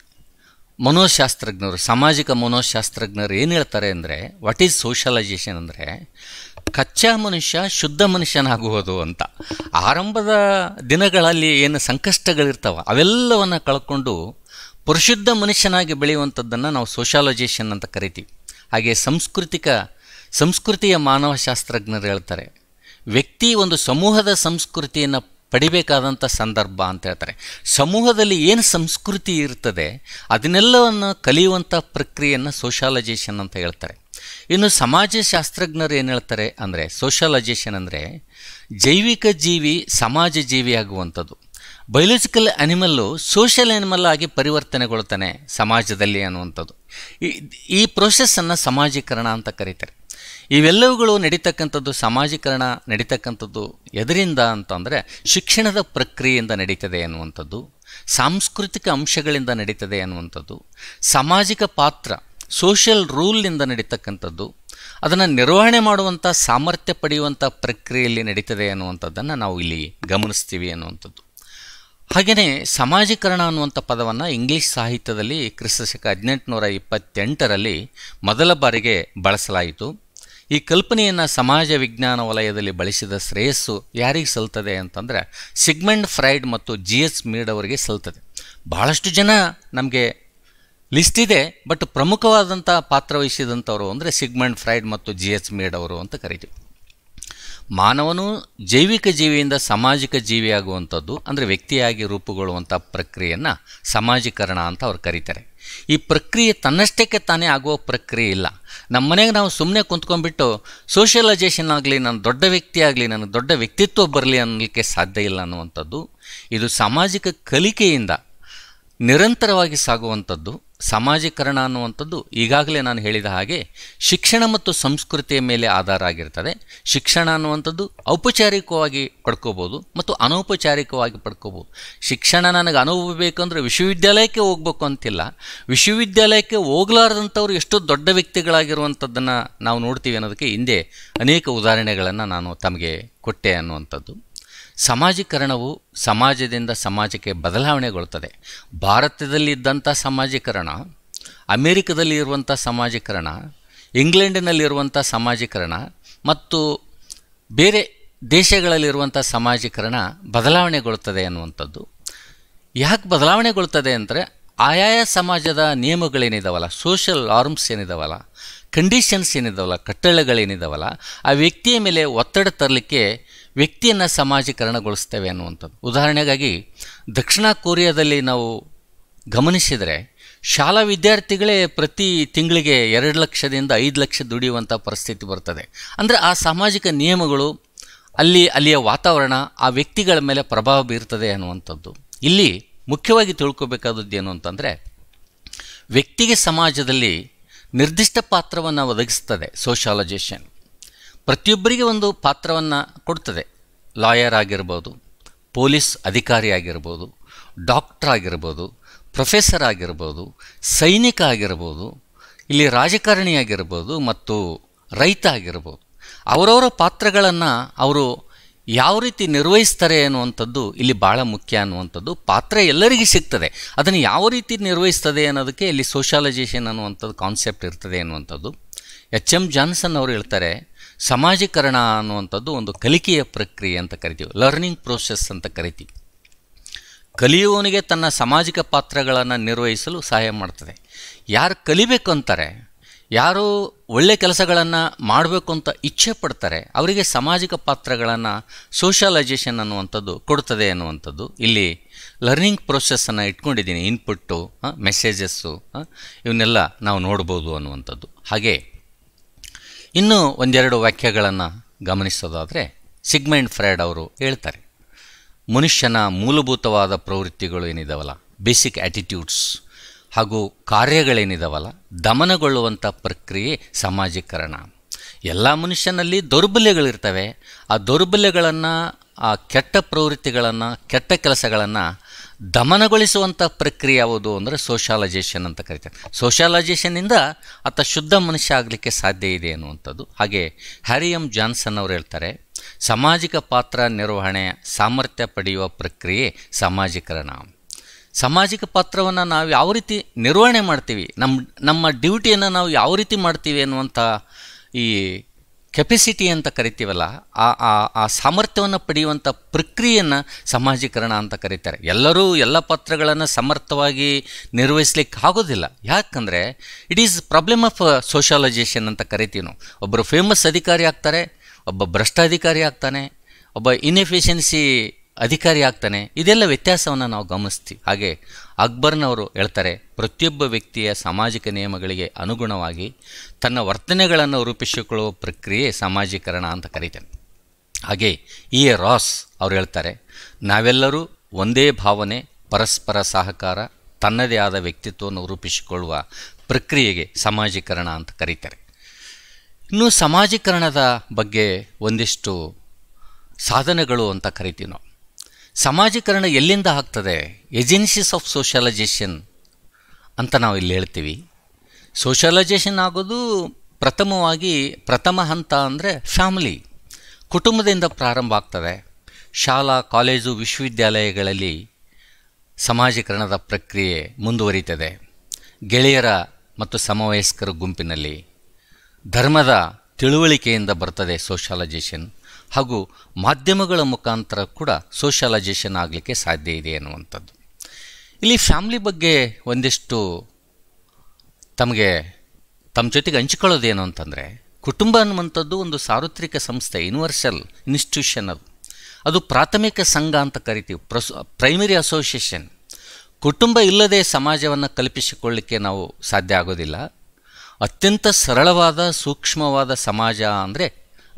ಮನೋಶಾಸ್ತ್ರಜ್ಞರು ಸಾಮಾಜಿಕ ಮನೋಶಾಸ್ತ್ರಜ್ಞರು ಏನು ಹೇಳ್ತಾರೆ ಅಂದರೆ ವಾಟ್ ಈಸ್ ಸೋಷಲೈಸೇಷನ್ ಅಂದರೆ ಕಚ್ಚಾ ಮನುಷ್ಯ ಶುದ್ಧ ಮನುಷ್ಯನಾಗುವುದು ಅಂತ ಆರಂಭದ ದಿನಗಳಲ್ಲಿ ಏನು ಸಂಕಷ್ಟಗಳಿರ್ತಾವೆ ಅವೆಲ್ಲವನ್ನು ಕಳ್ಕೊಂಡು ಪರಿಶುದ್ಧ ಮನುಷ್ಯನಾಗಿ ಬೆಳೆಯುವಂಥದ್ದನ್ನು ನಾವು ಸೋಷಾಲಜೇಷನ್ ಅಂತ ಕರಿತೀವಿ ಹಾಗೆ ಸಂಸ್ಕೃತಿಕ ಸಂಸ್ಕೃತಿಯ ಮಾನವಶಾಸ್ತ್ರಜ್ಞರು ಹೇಳ್ತಾರೆ ವ್ಯಕ್ತಿ ಒಂದು ಸಮೂಹದ ಸಂಸ್ಕೃತಿಯನ್ನು ಪಡಿಬೇಕಾದಂಥ ಸಂದರ್ಭ ಅಂತ ಹೇಳ್ತಾರೆ ಸಮೂಹದಲ್ಲಿ ಏನು ಸಂಸ್ಕೃತಿ ಇರ್ತದೆ ಅದನ್ನೆಲ್ಲವನ್ನು ಕಲಿಯುವಂಥ ಪ್ರಕ್ರಿಯೆಯನ್ನು ಸೋಷಾಲೈಜೇಷನ್ ಅಂತ ಹೇಳ್ತಾರೆ ಇನ್ನು ಸಮಾಜಶಾಸ್ತ್ರಜ್ಞರು ಏನು ಹೇಳ್ತಾರೆ ಅಂದರೆ ಸೋಷಾಲೈಜೇಷನ್ ಅಂದರೆ ಜೈವಿಕ ಜೀವಿ ಸಮಾಜ ಜೀವಿಯಾಗುವಂಥದ್ದು ಬಯೋಲಜಿಕಲ್ ಅನಿಮಲ್ಲು ಸೋಷಲ್ ಅನಿಮಲ್ ಆಗಿ ಪರಿವರ್ತನೆಗೊಳ್ತಾನೆ ಸಮಾಜದಲ್ಲಿ ಅನ್ನುವಂಥದ್ದು ಈ ಈ ಪ್ರೋಸೆಸ್ಸನ್ನು ಸಮಾಜೀಕರಣ ಅಂತ ಕರೀತಾರೆ ಇವೆಲ್ಲವುಗಳು ನಡೀತಕ್ಕಂಥದ್ದು ಸಮಾಜೀಕರಣ ನಡೀತಕ್ಕಂಥದ್ದು ಎದರಿಂದ ಅಂತಂದರೆ ಶಿಕ್ಷಣದ ಪ್ರಕ್ರಿಯೆಯಿಂದ ನಡೀತದೆ ಅನ್ನುವಂಥದ್ದು ಸಾಂಸ್ಕೃತಿಕ ಅಂಶಗಳಿಂದ ನಡೀತದೆ ಅನ್ನುವಂಥದ್ದು ಸಾಮಾಜಿಕ ಪಾತ್ರ ಸೋಷಿಯಲ್ ರೂಲ್ನಿಂದ ನಡೀತಕ್ಕಂಥದ್ದು ಅದನ್ನು ನಿರ್ವಹಣೆ ಮಾಡುವಂಥ ಸಾಮರ್ಥ್ಯ ಪಡೆಯುವಂಥ ಪ್ರಕ್ರಿಯೆಯಲ್ಲಿ ನಡೀತದೆ ಅನ್ನುವಂಥದ್ದನ್ನು ನಾವು ಇಲ್ಲಿ ಗಮನಿಸ್ತೀವಿ ಅನ್ನುವಂಥದ್ದು ಹಾಗೆಯೇ ಸಮಾಜೀಕರಣ ಅನ್ನುವಂಥ ಪದವನ್ನು ಇಂಗ್ಲೀಷ್ ಸಾಹಿತ್ಯದಲ್ಲಿ ಕ್ರಿಸ್ತಶಕ ಹದಿನೆಂಟುನೂರ ಇಪ್ಪತ್ತೆಂಟರಲ್ಲಿ ಮೊದಲ ಬಾರಿಗೆ ಬಳಸಲಾಯಿತು ಈ ಕಲ್ಪನೆಯನ್ನು ಸಮಾಜ ವಿಜ್ಞಾನ ವಲಯದಲ್ಲಿ ಬಳಸಿದ ಶ್ರೇಯಸ್ಸು ಯಾರಿಗೆ ಸಲ್ತದೆ ಅಂತಂದರೆ ಸಿಗ್ಮೆಂಡ್ ಫ್ರೈಡ್ ಮತ್ತು ಜಿ ಎಸ್ ಮೀಡ್ ಅವರಿಗೆ ಸಲ್ತದೆ ಬಹಳಷ್ಟು ಜನ ನಮಗೆ ಲಿಸ್ಟ್ ಇದೆ ಬಟ್ ಪ್ರಮುಖವಾದಂಥ ಪಾತ್ರ ಅಂದರೆ ಸಿಗ್ಮೆಂಡ್ ಫ್ರೈಡ್ ಮತ್ತು ಜಿ ಎಸ್ ಮೀಡ್ ಅವರು ಅಂತ ಕರಿತೀವಿ ಮಾನವನು ಜೈವಿಕ ಜೀವಿಯಿಂದ ಸಾಮಾಜಿಕ ಜೀವಿಯಾಗುವಂಥದ್ದು ಅಂದರೆ ವ್ಯಕ್ತಿಯಾಗಿ ರೂಪುಗೊಳ್ಳುವಂಥ ಪ್ರಕ್ರಿಯೆಯನ್ನು ಸಮಾಜೀಕರಣ ಅಂತ ಅವ್ರು ಕರೀತಾರೆ ಈ ಪ್ರಕ್ರಿಯೆ ತನ್ನಷ್ಟಕ್ಕೆ ತಾನೇ ಆಗುವ ಪ್ರಕ್ರಿಯೆ ಇಲ್ಲ ನಮ್ಮ ಮನೆಗೆ ನಾವು ಸುಮ್ಮನೆ ಕುಂತ್ಕೊಂಡ್ಬಿಟ್ಟು ಸೋಷಿಯಲೈಜೇಷನ್ ಆಗಲಿ ನಾನು ದೊಡ್ಡ ವ್ಯಕ್ತಿ ಆಗಲಿ ನನಗೆ ದೊಡ್ಡ ವ್ಯಕ್ತಿತ್ವ ಬರಲಿ ಅನ್ನಲಿಕ್ಕೆ ಸಾಧ್ಯ ಇಲ್ಲ ಅನ್ನುವಂಥದ್ದು ಇದು ಸಾಮಾಜಿಕ ಕಲಿಕೆಯಿಂದ ನಿರಂತರವಾಗಿ ಸಾಗುವಂಥದ್ದು ಸಮಾಜೀಕರಣ ಅನ್ನುವಂಥದ್ದು ಈಗಾಗಲೇ ನಾನು ಹೇಳಿದ ಹಾಗೆ ಶಿಕ್ಷಣ ಮತ್ತು ಸಂಸ್ಕೃತಿಯ ಮೇಲೆ ಆಧಾರ ಆಗಿರ್ತದೆ ಶಿಕ್ಷಣ ಅನ್ನುವಂಥದ್ದು ಔಪಚಾರಿಕವಾಗಿ ಪಡ್ಕೋಬೋದು ಮತ್ತು ಅನೌಪಚಾರಿಕವಾಗಿ ಪಡ್ಕೋಬೋದು ಶಿಕ್ಷಣ ನನಗೆ ಅನುಭವ ಬೇಕಂದರೆ ವಿಶ್ವವಿದ್ಯಾಲಯಕ್ಕೆ ಹೋಗ್ಬೇಕು ಅಂತಿಲ್ಲ ವಿಶ್ವವಿದ್ಯಾಲಯಕ್ಕೆ ಹೋಗ್ಲಾರ್ದಂಥವ್ರು ಎಷ್ಟು ದೊಡ್ಡ ವ್ಯಕ್ತಿಗಳಾಗಿರುವಂಥದ್ದನ್ನು ನಾವು ನೋಡ್ತೀವಿ ಅನ್ನೋದಕ್ಕೆ ಹಿಂದೆ ಅನೇಕ ಉದಾಹರಣೆಗಳನ್ನು ನಾನು ತಮಗೆ ಕೊಟ್ಟೆ ಅನ್ನುವಂಥದ್ದು ಸಮಾಜೀಕರಣವು ಸಮಾಜದಿಂದ ಸಮಾಜಕ್ಕೆ ಬದಲಾವಣೆಗೊಳ್ತದೆ ಭಾರತದಲ್ಲಿದ್ದಂಥ ಸಮಾಜೀಕರಣ ಅಮೇರಿಕದಲ್ಲಿ ಇರುವಂಥ ಸಮಾಜೀಕರಣ ಇಂಗ್ಲೆಂಡಿನಲ್ಲಿರುವಂಥ ಸಮಾಜೀಕರಣ ಮತ್ತು ಬೇರೆ ದೇಶಗಳಲ್ಲಿರುವಂಥ ಸಮಾಜೀಕರಣ ಬದಲಾವಣೆಗೊಳ್ತದೆ ಅನ್ನುವಂಥದ್ದು ಯಾಕೆ ಬದಲಾವಣೆಗೊಳ್ತದೆ ಅಂದರೆ ಆಯಾಯ ಸಮಾಜದ ನಿಯಮಗಳೇನಿದಾವಲ್ಲ ಸೋಷಿಯಲ್ ಆರ್ಮ್ಸ್ ಏನಿದಾವಲ್ಲ ಕಂಡೀಷನ್ಸ್ ಏನಿದಾವಲ್ಲ ಕಟ್ಟಳೆಗಳೇನಿದಾವಲ್ಲ ಆ ವ್ಯಕ್ತಿಯ ಮೇಲೆ ಒತ್ತಡ ತರಲಿಕ್ಕೆ ವ್ಯಕ್ತಿಯನ್ನು ಸಮಾಜೀಕರಣಗೊಳಿಸ್ತೇವೆ ಅನ್ನುವಂಥದ್ದು ಉದಾಹರಣೆಗಾಗಿ ದಕ್ಷಿಣ ಕೊರಿಯಾದಲ್ಲಿ ನಾವು ಗಮನಿಸಿದರೆ ಶಾಲಾ ವಿದ್ಯಾರ್ಥಿಗಳೇ ಪ್ರತಿ ತಿಂಗಳಿಗೆ ಎರಡು ಲಕ್ಷದಿಂದ ಐದು ಲಕ್ಷ ದುಡಿಯುವಂಥ ಪರಿಸ್ಥಿತಿ ಬರ್ತದೆ ಅಂದರೆ ಆ ಸಾಮಾಜಿಕ ನಿಯಮಗಳು ಅಲ್ಲಿ ಅಲ್ಲಿಯ ವಾತಾವರಣ ಆ ವ್ಯಕ್ತಿಗಳ ಮೇಲೆ ಪ್ರಭಾವ ಬೀರ್ತದೆ ಅನ್ನುವಂಥದ್ದು ಇಲ್ಲಿ ಮುಖ್ಯವಾಗಿ ತಿಳ್ಕೋಬೇಕಾದದ್ದು ಏನು ಅಂತಂದರೆ ವ್ಯಕ್ತಿಗೆ ಸಮಾಜದಲ್ಲಿ ನಿರ್ದಿಷ್ಟ ಪಾತ್ರವನ್ನು ಒದಗಿಸ್ತದೆ ಸೋಷಾಲಜೇಷನ್ ಪ್ರತಿಯೊಬ್ಬರಿಗೆ ಒಂದು ಪಾತ್ರವನ್ನು ಕೊಡ್ತದೆ ಲಾಯರ್ ಆಗಿರ್ಬೋದು ಪೊಲೀಸ್ ಅಧಿಕಾರಿ ಆಗಿರ್ಬೋದು ಡಾಕ್ಟ್ರ್ ಆಗಿರ್ಬೋದು ಪ್ರೊಫೆಸರ್ ಆಗಿರ್ಬೋದು ಸೈನಿಕ ಆಗಿರ್ಬೋದು ಇಲ್ಲಿ ರಾಜಕಾರಣಿ ಆಗಿರ್ಬೋದು ಮತ್ತು ರೈತ ಆಗಿರ್ಬೋದು ಅವರವರ ಪಾತ್ರಗಳನ್ನು ಅವರು ಯಾವ ರೀತಿ ನಿರ್ವಹಿಸ್ತಾರೆ ಅನ್ನುವಂಥದ್ದು ಇಲ್ಲಿ ಭಾಳ ಮುಖ್ಯ ಅನ್ನುವಂಥದ್ದು ಪಾತ್ರ ಎಲ್ಲರಿಗೂ ಸಿಗ್ತದೆ ಅದನ್ನು ಯಾವ ರೀತಿ ನಿರ್ವಹಿಸ್ತದೆ ಅನ್ನೋದಕ್ಕೆ ಇಲ್ಲಿ ಸೋಷಾಲೈಸೇಷನ್ ಅನ್ನುವಂಥದ್ದು ಕಾನ್ಸೆಪ್ಟ್ ಇರ್ತದೆ ಅನ್ನುವಂಥದ್ದು ಎಚ್ ಎಮ್ ಜಾನ್ಸನ್ ಅವರು ಹೇಳ್ತಾರೆ ಸಮಾಜೀಕರಣ ಅನ್ನುವಂಥದ್ದು ಒಂದು ಕಲಿಕೆಯ ಪ್ರಕ್ರಿಯೆ ಅಂತ ಕರಿತೀವಿ ಲರ್ನಿಂಗ್ ಪ್ರೋಸೆಸ್ ಅಂತ ಕರಿತೀವಿ ಕಲಿಯುವವನಿಗೆ ತನ್ನ ಸಾಮಾಜಿಕ ಪಾತ್ರಗಳನ್ನು ನಿರ್ವಹಿಸಲು ಸಹಾಯ ಮಾಡ್ತದೆ ಯಾರು ಕಲಿಬೇಕು ಅಂತಾರೆ ಯಾರು ಒಳ್ಳೆ ಕೆಲಸಗಳನ್ನು ಮಾಡಬೇಕು ಅಂತ ಇಚ್ಛೆ ಪಡ್ತಾರೆ ಅವರಿಗೆ ಸಾಮಾಜಿಕ ಪಾತ್ರಗಳನ್ನು ಸೋಷಲೈಜೇಷನ್ ಅನ್ನುವಂಥದ್ದು ಕೊಡ್ತದೆ ಅನ್ನುವಂಥದ್ದು ಇಲ್ಲಿ ಲರ್ನಿಂಗ್ ಪ್ರೋಸೆಸ್ಸನ್ನು ಇಟ್ಕೊಂಡಿದ್ದೀನಿ ಇನ್ಪುಟ್ಟು ಮೆಸೇಜಸ್ಸು ಇವನ್ನೆಲ್ಲ ನಾವು ನೋಡ್ಬೋದು ಅನ್ನುವಂಥದ್ದು ಹಾಗೆ ಇನ್ನೂ ಒಂದೆರಡು ವ್ಯಾಖ್ಯೆಗಳನ್ನು ಗಮನಿಸೋದಾದರೆ ಸಿಗ್ಮೆಂಟ್ ಫ್ರೆಡ್ ಅವರು ಹೇಳ್ತಾರೆ ಮನುಷ್ಯನ ಮೂಲಭೂತವಾದ ಪ್ರವೃತ್ತಿಗಳು ಏನಿದಾವಲ್ಲ ಬೇಸಿಕ್ ಆ್ಯಟಿಟ್ಯೂಡ್ಸ್ ಹಾಗೂ ಕಾರ್ಯಗಳೇನಿದಾವಲ್ಲ ದಮನಗೊಳ್ಳುವಂಥ ಪ್ರಕ್ರಿಯೆ ಸಮಾಜೀಕರಣ ಎಲ್ಲ ಮನುಷ್ಯನಲ್ಲಿ ದೌರ್ಬಲ್ಯಗಳಿರ್ತವೆ ಆ ದೌರ್ಬಲ್ಯಗಳನ್ನು ಆ ಕೆಟ್ಟ ಪ್ರವೃತ್ತಿಗಳನ್ನು ಕೆಟ್ಟ ಕೆಲಸಗಳನ್ನು ದಮನಗೊಳಿಸುವಂಥ ಪ್ರಕ್ರಿಯೆ ಯಾವುದು ಅಂದರೆ ಸೋಷಾಲೈಜೇಷನ್ ಅಂತ ಕರಿತಾರೆ ಸೋಷಲೈಜೇಷನಿಂದ ಆತ ಶುದ್ಧ ಮನುಷ್ಯ ಆಗಲಿಕ್ಕೆ ಸಾಧ್ಯ ಇದೆ ಅನ್ನುವಂಥದ್ದು ಹಾಗೆ ಎಂ ಜಾನ್ಸನ್ ಅವರು ಹೇಳ್ತಾರೆ ಸಾಮಾಜಿಕ ಪಾತ್ರ ನಿರ್ವಹಣೆ ಸಾಮರ್ಥ್ಯ ಪಡೆಯುವ ಪ್ರಕ್ರಿಯೆ ಸಾಮಾಜಿಕರಣ ಸಾಮಾಜಿಕ ಪಾತ್ರವನ್ನು ನಾವು ಯಾವ ರೀತಿ ನಿರ್ವಹಣೆ ಮಾಡ್ತೀವಿ ನಮ್ಮ ನಮ್ಮ ಡ್ಯೂಟಿಯನ್ನು ನಾವು ಯಾವ ರೀತಿ ಮಾಡ್ತೀವಿ ಅನ್ನುವಂಥ ಈ ಕೆಪೆಸಿಟಿ ಅಂತ ಕರಿತೀವಲ್ಲ ಆ ಆ ಆ ಸಾಮರ್ಥ್ಯವನ್ನು ಪಡೆಯುವಂಥ ಪ್ರಕ್ರಿಯೆಯನ್ನು ಸಮಾಜೀಕರಣ ಅಂತ ಕರೀತಾರೆ ಎಲ್ಲರೂ ಎಲ್ಲ ಪತ್ರಗಳನ್ನು ಸಮರ್ಥವಾಗಿ ನಿರ್ವಹಿಸ್ಲಿಕ್ಕೆ ಆಗೋದಿಲ್ಲ ಯಾಕಂದರೆ it is problem of socialisation ಅಂತ ಕರಿತೀವಿ ನಾವು ಒಬ್ಬರು ಫೇಮಸ್ ಅಧಿಕಾರಿ ಆಗ್ತಾರೆ ಒಬ್ಬ ಭ್ರಷ್ಟಾಧಿಕಾರಿ ಆಗ್ತಾನೆ ಒಬ್ಬ ಇನ್ಎಫಿಷಿಯನ್ಸಿ ಅಧಿಕಾರಿ ಆಗ್ತಾನೆ ಇದೆಲ್ಲ ವ್ಯತ್ಯಾಸವನ್ನು ನಾವು ಗಮನಿಸ್ತೀವಿ ಹಾಗೆ ಅಕ್ಬರ್ನವರು ಹೇಳ್ತಾರೆ ಪ್ರತಿಯೊಬ್ಬ ವ್ಯಕ್ತಿಯ ಸಾಮಾಜಿಕ ನಿಯಮಗಳಿಗೆ ಅನುಗುಣವಾಗಿ ತನ್ನ ವರ್ತನೆಗಳನ್ನು ರೂಪಿಸಿಕೊಳ್ಳುವ ಪ್ರಕ್ರಿಯೆ ಸಾಮಾಜೀಕರಣ ಅಂತ ಕರೀತೇನೆ ಹಾಗೆ ಇ ಎ ರಾಸ್ ಅವರು ಹೇಳ್ತಾರೆ ನಾವೆಲ್ಲರೂ ಒಂದೇ ಭಾವನೆ ಪರಸ್ಪರ ಸಹಕಾರ ತನ್ನದೇ ಆದ ವ್ಯಕ್ತಿತ್ವವನ್ನು ರೂಪಿಸಿಕೊಳ್ಳುವ ಪ್ರಕ್ರಿಯೆಗೆ ಸಮಾಜೀಕರಣ ಅಂತ ಕರೀತಾರೆ ಇನ್ನು ಸಮಾಜೀಕರಣದ ಬಗ್ಗೆ ಒಂದಿಷ್ಟು ಸಾಧನೆಗಳು ಅಂತ ಕರಿತೀವಿ ನಾವು ಸಮಾಜೀಕರಣ ಎಲ್ಲಿಂದ ಆಗ್ತದೆ ಏಜೆನ್ಸೀಸ್ ಆಫ್ ಸೋಷಲೈಜೇಷನ್ ಅಂತ ನಾವು ಇಲ್ಲಿ ಹೇಳ್ತೀವಿ ಸೋಷಲೈಜೇಷನ್ ಆಗೋದು ಪ್ರಥಮವಾಗಿ ಪ್ರಥಮ ಹಂತ ಅಂದರೆ ಫ್ಯಾಮಿಲಿ ಕುಟುಂಬದಿಂದ ಪ್ರಾರಂಭ ಆಗ್ತದೆ ಶಾಲಾ ಕಾಲೇಜು ವಿಶ್ವವಿದ್ಯಾಲಯಗಳಲ್ಲಿ ಸಮಾಜೀಕರಣದ ಪ್ರಕ್ರಿಯೆ ಮುಂದುವರಿತದೆ ಗೆಳೆಯರ ಮತ್ತು ಸಮವಯಸ್ಕರ ಗುಂಪಿನಲ್ಲಿ ಧರ್ಮದ ತಿಳುವಳಿಕೆಯಿಂದ ಬರ್ತದೆ ಸೋಷಲೈಜೇಷನ್ ಹಾಗೂ ಮಾಧ್ಯಮಗಳ ಮುಖಾಂತರ ಕೂಡ ಸೋಷಲೈಜೇಷನ್ ಆಗಲಿಕ್ಕೆ ಸಾಧ್ಯ ಇದೆ ಅನ್ನುವಂಥದ್ದು ಇಲ್ಲಿ ಫ್ಯಾಮ್ಲಿ ಬಗ್ಗೆ ಒಂದಿಷ್ಟು ತಮಗೆ ತಮ್ಮ ಜೊತೆಗೆ ಹಂಚಿಕೊಳ್ಳೋದೇನು ಅಂತಂದರೆ ಕುಟುಂಬ ಅನ್ನುವಂಥದ್ದು ಒಂದು ಸಾರ್ವತ್ರಿಕ ಸಂಸ್ಥೆ ಯೂನಿವರ್ಸಲ್ ಇನ್ಸ್ಟಿಟ್ಯೂಷನ್ ಅದು ಅದು ಪ್ರಾಥಮಿಕ ಸಂಘ ಅಂತ ಕರಿತೀವಿ ಪ್ರಸ್ ಪ್ರೈಮರಿ ಅಸೋಸಿಯೇಷನ್ ಕುಟುಂಬ ಇಲ್ಲದೆ ಸಮಾಜವನ್ನು ಕಲ್ಪಿಸಿಕೊಳ್ಳಲಿಕ್ಕೆ ನಾವು ಸಾಧ್ಯ ಆಗೋದಿಲ್ಲ ಅತ್ಯಂತ ಸರಳವಾದ ಸೂಕ್ಷ್ಮವಾದ ಸಮಾಜ ಅಂದರೆ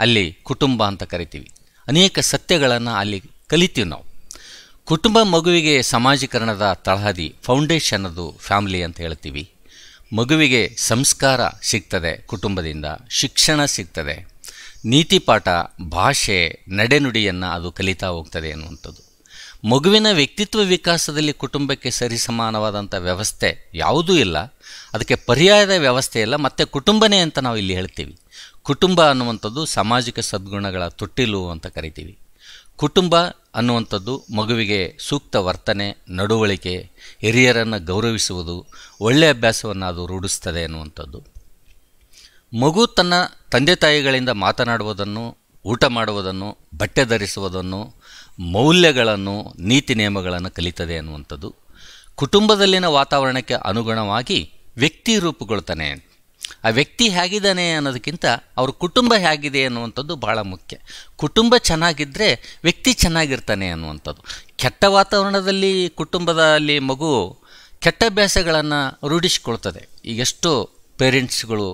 ಅಲ್ಲಿ ಕುಟುಂಬ ಅಂತ ಕರಿತೀವಿ ಅನೇಕ ಸತ್ಯಗಳನ್ನು ಅಲ್ಲಿ ಕಲಿತೀವಿ ನಾವು ಕುಟುಂಬ ಮಗುವಿಗೆ ಸಮಾಜೀಕರಣದ ತಳಹದಿ ಫೌಂಡೇಶನ್ ಅದು ಫ್ಯಾಮಿಲಿ ಅಂತ ಹೇಳ್ತೀವಿ ಮಗುವಿಗೆ ಸಂಸ್ಕಾರ ಸಿಗ್ತದೆ ಕುಟುಂಬದಿಂದ ಶಿಕ್ಷಣ ಸಿಗ್ತದೆ ನೀತಿಪಾಠ ಭಾಷೆ ನಡೆನುಡಿಯನ್ನು ಅದು ಕಲಿತಾ ಹೋಗ್ತದೆ ಅನ್ನುವಂಥದ್ದು ಮಗುವಿನ ವ್ಯಕ್ತಿತ್ವ ವಿಕಾಸದಲ್ಲಿ ಕುಟುಂಬಕ್ಕೆ ಸರಿಸಮಾನವಾದಂಥ ವ್ಯವಸ್ಥೆ ಯಾವುದೂ ಇಲ್ಲ ಅದಕ್ಕೆ ಪರ್ಯಾಯದ ವ್ಯವಸ್ಥೆ ಇಲ್ಲ ಮತ್ತು ಕುಟುಂಬನೇ ಅಂತ ನಾವು ಇಲ್ಲಿ ಹೇಳ್ತೀವಿ ಕುಟುಂಬ ಅನ್ನುವಂಥದ್ದು ಸಾಮಾಜಿಕ ಸದ್ಗುಣಗಳ ತೊಟ್ಟಿಲು ಅಂತ ಕರಿತೀವಿ ಕುಟುಂಬ ಅನ್ನುವಂಥದ್ದು ಮಗುವಿಗೆ ಸೂಕ್ತ ವರ್ತನೆ ನಡವಳಿಕೆ ಹಿರಿಯರನ್ನು ಗೌರವಿಸುವುದು ಒಳ್ಳೆಯ ಅಭ್ಯಾಸವನ್ನು ಅದು ರೂಢಿಸ್ತದೆ ಅನ್ನುವಂಥದ್ದು ಮಗು ತನ್ನ ತಂದೆ ತಾಯಿಗಳಿಂದ ಮಾತನಾಡುವುದನ್ನು ಊಟ ಮಾಡುವುದನ್ನು ಬಟ್ಟೆ ಧರಿಸುವುದನ್ನು ಮೌಲ್ಯಗಳನ್ನು ನೀತಿ ನಿಯಮಗಳನ್ನು ಕಲಿತದೆ ಅನ್ನುವಂಥದ್ದು ಕುಟುಂಬದಲ್ಲಿನ ವಾತಾವರಣಕ್ಕೆ ಅನುಗುಣವಾಗಿ ವ್ಯಕ್ತಿ ರೂಪುಗೊಳ್ತಾನೆ ಆ ವ್ಯಕ್ತಿ ಹೇಗಿದ್ದಾನೆ ಅನ್ನೋದಕ್ಕಿಂತ ಅವ್ರ ಕುಟುಂಬ ಹೇಗಿದೆ ಅನ್ನುವಂಥದ್ದು ಭಾಳ ಮುಖ್ಯ ಕುಟುಂಬ ಚೆನ್ನಾಗಿದ್ದರೆ ವ್ಯಕ್ತಿ ಚೆನ್ನಾಗಿರ್ತಾನೆ ಅನ್ನುವಂಥದ್ದು ಕೆಟ್ಟ ವಾತಾವರಣದಲ್ಲಿ ಕುಟುಂಬದಲ್ಲಿ ಮಗು ಕೆಟ್ಟ ಅಭ್ಯಾಸಗಳನ್ನು ರೂಢಿಸಿಕೊಳ್ತದೆ ಈಗೆಷ್ಟು ಪೇರೆಂಟ್ಸ್ಗಳು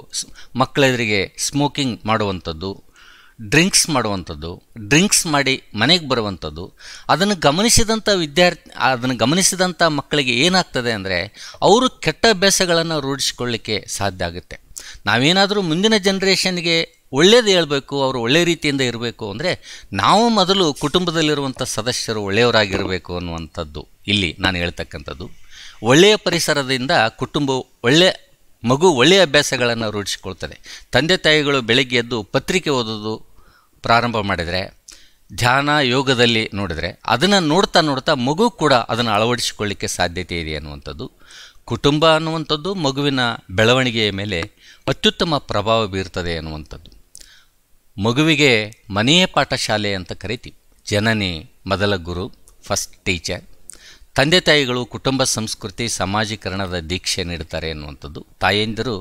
ಮಕ್ಕಳೆದುರಿಗೆ ಸ್ಮೋಕಿಂಗ್ ಮಾಡುವಂಥದ್ದು ಡ್ರಿಂಕ್ಸ್ ಮಾಡುವಂಥದ್ದು ಡ್ರಿಂಕ್ಸ್ ಮಾಡಿ ಮನೆಗೆ ಬರುವಂಥದ್ದು ಅದನ್ನು ಗಮನಿಸಿದಂಥ ವಿದ್ಯಾರ್ಥಿ ಅದನ್ನು ಗಮನಿಸಿದಂಥ ಮಕ್ಕಳಿಗೆ ಏನಾಗ್ತದೆ ಅಂದರೆ ಅವರು ಕೆಟ್ಟ ಅಭ್ಯಾಸಗಳನ್ನು ರೂಢಿಸಿಕೊಳ್ಳಿಕ್ಕೆ ಸಾಧ್ಯ ಆಗುತ್ತೆ ನಾವೇನಾದರೂ ಮುಂದಿನ ಜನ್ರೇಷನ್ಗೆ ಒಳ್ಳೆಯದು ಹೇಳಬೇಕು ಅವರು ಒಳ್ಳೆ ರೀತಿಯಿಂದ ಇರಬೇಕು ಅಂದರೆ ನಾವು ಮೊದಲು ಕುಟುಂಬದಲ್ಲಿರುವಂಥ ಸದಸ್ಯರು ಒಳ್ಳೆಯವರಾಗಿರಬೇಕು ಅನ್ನುವಂಥದ್ದು ಇಲ್ಲಿ ನಾನು ಹೇಳ್ತಕ್ಕಂಥದ್ದು ಒಳ್ಳೆಯ ಪರಿಸರದಿಂದ ಕುಟುಂಬ ಒಳ್ಳೆಯ ಮಗು ಒಳ್ಳೆಯ ಅಭ್ಯಾಸಗಳನ್ನು ರೂಢಿಸಿಕೊಳ್ತದೆ ತಂದೆ ತಾಯಿಗಳು ಬೆಳಗ್ಗೆ ಎದ್ದು ಪತ್ರಿಕೆ ಓದೋದು ಪ್ರಾರಂಭ ಮಾಡಿದರೆ ಧ್ಯಾನ ಯೋಗದಲ್ಲಿ ನೋಡಿದರೆ ಅದನ್ನು ನೋಡ್ತಾ ನೋಡ್ತಾ ಮಗು ಕೂಡ ಅದನ್ನು ಅಳವಡಿಸಿಕೊಳ್ಳಿಕ್ಕೆ ಸಾಧ್ಯತೆ ಇದೆ ಅನ್ನುವಂಥದ್ದು ಕುಟುಂಬ ಅನ್ನುವಂಥದ್ದು ಮಗುವಿನ ಬೆಳವಣಿಗೆಯ ಮೇಲೆ ಅತ್ಯುತ್ತಮ ಪ್ರಭಾವ ಬೀರ್ತದೆ ಅನ್ನುವಂಥದ್ದು ಮಗುವಿಗೆ ಮನೆಯ ಪಾಠಶಾಲೆ ಅಂತ ಕರಿತೀವಿ ಜನನಿ ಮೊದಲ ಗುರು ಫಸ್ಟ್ ಟೀಚರ್ ತಂದೆ ತಾಯಿಗಳು ಕುಟುಂಬ ಸಂಸ್ಕೃತಿ ಸಮಾಜೀಕರಣದ ದೀಕ್ಷೆ ನೀಡ್ತಾರೆ ಅನ್ನುವಂಥದ್ದು ತಾಯಂದಿರು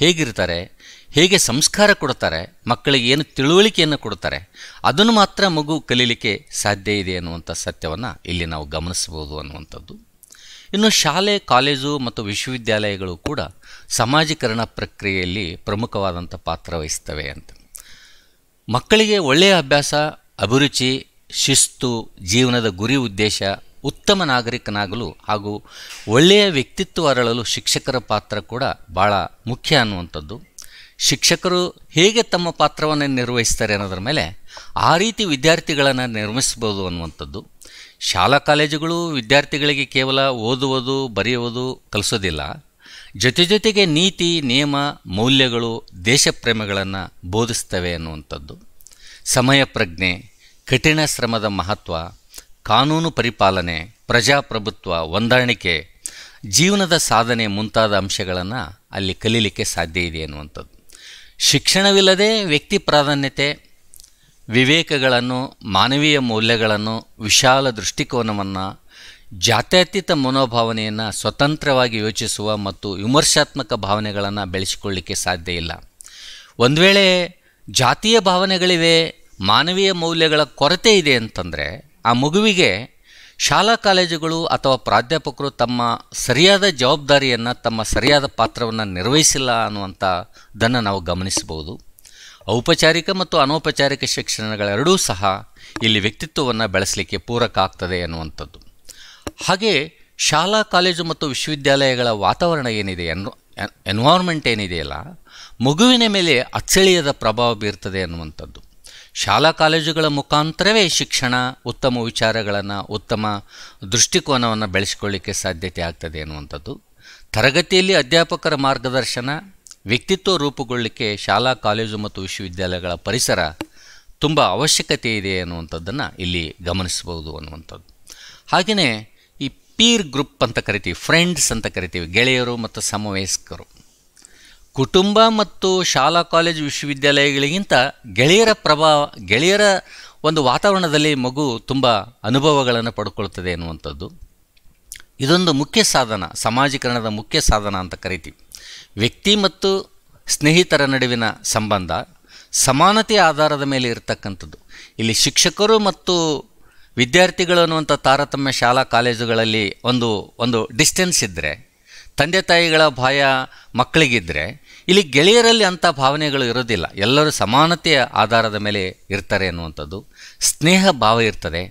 ಹೇಗಿರ್ತಾರೆ ಹೇಗೆ ಸಂಸ್ಕಾರ ಕೊಡ್ತಾರೆ ಮಕ್ಕಳಿಗೆ ಏನು ತಿಳುವಳಿಕೆಯನ್ನು ಕೊಡ್ತಾರೆ ಅದನ್ನು ಮಾತ್ರ ಮಗು ಕಲೀಲಿಕ್ಕೆ ಸಾಧ್ಯ ಇದೆ ಅನ್ನುವಂಥ ಸತ್ಯವನ್ನು ಇಲ್ಲಿ ನಾವು ಗಮನಿಸಬಹುದು ಅನ್ನುವಂಥದ್ದು ಇನ್ನು ಶಾಲೆ ಕಾಲೇಜು ಮತ್ತು ವಿಶ್ವವಿದ್ಯಾಲಯಗಳು ಕೂಡ ಸಮಾಜೀಕರಣ ಪ್ರಕ್ರಿಯೆಯಲ್ಲಿ ಪ್ರಮುಖವಾದಂಥ ಪಾತ್ರ ವಹಿಸ್ತವೆ ಅಂತ ಮಕ್ಕಳಿಗೆ ಒಳ್ಳೆಯ ಅಭ್ಯಾಸ ಅಭಿರುಚಿ ಶಿಸ್ತು ಜೀವನದ ಗುರಿ ಉದ್ದೇಶ ಉತ್ತಮ ನಾಗರಿಕನಾಗಲು ಹಾಗೂ ಒಳ್ಳೆಯ ವ್ಯಕ್ತಿತ್ವ ಅರಳಲು ಶಿಕ್ಷಕರ ಪಾತ್ರ ಕೂಡ ಭಾಳ ಮುಖ್ಯ ಅನ್ನುವಂಥದ್ದು ಶಿಕ್ಷಕರು ಹೇಗೆ ತಮ್ಮ ಪಾತ್ರವನ್ನು ನಿರ್ವಹಿಸ್ತಾರೆ ಅನ್ನೋದ್ರ ಮೇಲೆ ಆ ರೀತಿ ವಿದ್ಯಾರ್ಥಿಗಳನ್ನು ನಿರ್ಮಿಸ್ಬೋದು ಅನ್ನುವಂಥದ್ದು ಶಾಲಾ ಕಾಲೇಜುಗಳು ವಿದ್ಯಾರ್ಥಿಗಳಿಗೆ ಕೇವಲ ಓದುವುದು ಬರೆಯುವುದು ಕಲಿಸೋದಿಲ್ಲ ಜೊತೆ ಜೊತೆಗೆ ನೀತಿ ನಿಯಮ ಮೌಲ್ಯಗಳು ದೇಶಪ್ರೇಮಗಳನ್ನು ಬೋಧಿಸ್ತವೆ ಅನ್ನುವಂಥದ್ದು ಸಮಯ ಪ್ರಜ್ಞೆ ಕಠಿಣ ಶ್ರಮದ ಮಹತ್ವ ಕಾನೂನು ಪರಿಪಾಲನೆ ಪ್ರಜಾಪ್ರಭುತ್ವ ಹೊಂದಾಣಿಕೆ ಜೀವನದ ಸಾಧನೆ ಮುಂತಾದ ಅಂಶಗಳನ್ನು ಅಲ್ಲಿ ಕಲೀಲಿಕ್ಕೆ ಸಾಧ್ಯ ಇದೆ ಅನ್ನುವಂಥದ್ದು ಶಿಕ್ಷಣವಿಲ್ಲದೆ ವ್ಯಕ್ತಿ ಪ್ರಾಧಾನ್ಯತೆ ವಿವೇಕಗಳನ್ನು ಮಾನವೀಯ ಮೌಲ್ಯಗಳನ್ನು ವಿಶಾಲ ದೃಷ್ಟಿಕೋನವನ್ನು ಜಾತ್ಯತೀತ ಮನೋಭಾವನೆಯನ್ನು ಸ್ವತಂತ್ರವಾಗಿ ಯೋಚಿಸುವ ಮತ್ತು ವಿಮರ್ಶಾತ್ಮಕ ಭಾವನೆಗಳನ್ನು ಬೆಳೆಸಿಕೊಳ್ಳಿಕ್ಕೆ ಸಾಧ್ಯ ಇಲ್ಲ ಒಂದು ವೇಳೆ ಜಾತಿಯ ಭಾವನೆಗಳಿವೆ ಮಾನವೀಯ ಮೌಲ್ಯಗಳ ಕೊರತೆ ಇದೆ ಅಂತಂದರೆ ಆ ಮಗುವಿಗೆ ಶಾಲಾ ಕಾಲೇಜುಗಳು ಅಥವಾ ಪ್ರಾಧ್ಯಾಪಕರು ತಮ್ಮ ಸರಿಯಾದ ಜವಾಬ್ದಾರಿಯನ್ನು ತಮ್ಮ ಸರಿಯಾದ ಪಾತ್ರವನ್ನು ನಿರ್ವಹಿಸಿಲ್ಲ ಅನ್ನುವಂಥದ್ದನ್ನು ನಾವು ಗಮನಿಸಬಹುದು ಔಪಚಾರಿಕ ಮತ್ತು ಅನೌಪಚಾರಿಕ ಶಿಕ್ಷಣಗಳೆರಡೂ ಸಹ ಇಲ್ಲಿ ವ್ಯಕ್ತಿತ್ವವನ್ನು ಬೆಳೆಸಲಿಕ್ಕೆ ಪೂರಕ ಆಗ್ತದೆ ಅನ್ನುವಂಥದ್ದು ಹಾಗೆ ಶಾಲಾ ಕಾಲೇಜು ಮತ್ತು ವಿಶ್ವವಿದ್ಯಾಲಯಗಳ ವಾತಾವರಣ ಏನಿದೆ ಎನ್ ಎನ್ವಾರ್ಮೆಂಟ್ ಏನಿದೆಯಲ್ಲ ಮಗುವಿನ ಮೇಲೆ ಅಚ್ಚಳಿಯದ ಪ್ರಭಾವ ಬೀರ್ತದೆ ಅನ್ನುವಂಥದ್ದು ಶಾಲಾ ಕಾಲೇಜುಗಳ ಮುಖಾಂತರವೇ ಶಿಕ್ಷಣ ಉತ್ತಮ ವಿಚಾರಗಳನ್ನು ಉತ್ತಮ ದೃಷ್ಟಿಕೋನವನ್ನು ಬೆಳೆಸಿಕೊಳ್ಳಿಕ್ಕೆ ಸಾಧ್ಯತೆ ಆಗ್ತದೆ ಅನ್ನುವಂಥದ್ದು ತರಗತಿಯಲ್ಲಿ ಅಧ್ಯಾಪಕರ ಮಾರ್ಗದರ್ಶನ ವ್ಯಕ್ತಿತ್ವ ರೂಪುಗೊಳ್ಳಲಿಕ್ಕೆ ಶಾಲಾ ಕಾಲೇಜು ಮತ್ತು ವಿಶ್ವವಿದ್ಯಾಲಯಗಳ ಪರಿಸರ ತುಂಬ ಅವಶ್ಯಕತೆ ಇದೆ ಅನ್ನುವಂಥದ್ದನ್ನು ಇಲ್ಲಿ ಗಮನಿಸಬಹುದು ಅನ್ನುವಂಥದ್ದು ಹಾಗೆಯೇ ಈ ಪೀರ್ ಗ್ರೂಪ್ ಅಂತ ಕರಿತೀವಿ ಫ್ರೆಂಡ್ಸ್ ಅಂತ ಕರಿತೀವಿ ಗೆಳೆಯರು ಮತ್ತು ಸಮವಯಸ್ಕರು ಕುಟುಂಬ ಮತ್ತು ಶಾಲಾ ಕಾಲೇಜು ವಿಶ್ವವಿದ್ಯಾಲಯಗಳಿಗಿಂತ ಗೆಳೆಯರ ಪ್ರಭಾವ ಗೆಳೆಯರ ಒಂದು ವಾತಾವರಣದಲ್ಲಿ ಮಗು ತುಂಬ ಅನುಭವಗಳನ್ನು ಪಡ್ಕೊಳ್ತದೆ ಅನ್ನುವಂಥದ್ದು ಇದೊಂದು ಮುಖ್ಯ ಸಾಧನ ಸಮಾಜೀಕರಣದ ಮುಖ್ಯ ಸಾಧನ ಅಂತ ಕರಿತೀವಿ ವ್ಯಕ್ತಿ ಮತ್ತು ಸ್ನೇಹಿತರ ನಡುವಿನ ಸಂಬಂಧ ಸಮಾನತೆ ಆಧಾರದ ಮೇಲೆ ಇರತಕ್ಕಂಥದ್ದು ಇಲ್ಲಿ ಶಿಕ್ಷಕರು ಮತ್ತು ವಿದ್ಯಾರ್ಥಿಗಳು ಅನ್ನುವಂಥ ತಾರತಮ್ಯ ಶಾಲಾ ಕಾಲೇಜುಗಳಲ್ಲಿ ಒಂದು ಒಂದು ಡಿಸ್ಟೆನ್ಸ್ ಇದ್ದರೆ ತಂದೆ ತಾಯಿಗಳ ಭಯ ಮಕ್ಕಳಿಗಿದ್ದರೆ ಇಲ್ಲಿ ಗೆಳೆಯರಲ್ಲಿ ಅಂಥ ಭಾವನೆಗಳು ಇರೋದಿಲ್ಲ ಎಲ್ಲರೂ ಸಮಾನತೆಯ ಆಧಾರದ ಮೇಲೆ ಇರ್ತಾರೆ ಅನ್ನುವಂಥದ್ದು ಸ್ನೇಹ ಭಾವ ಇರ್ತದೆ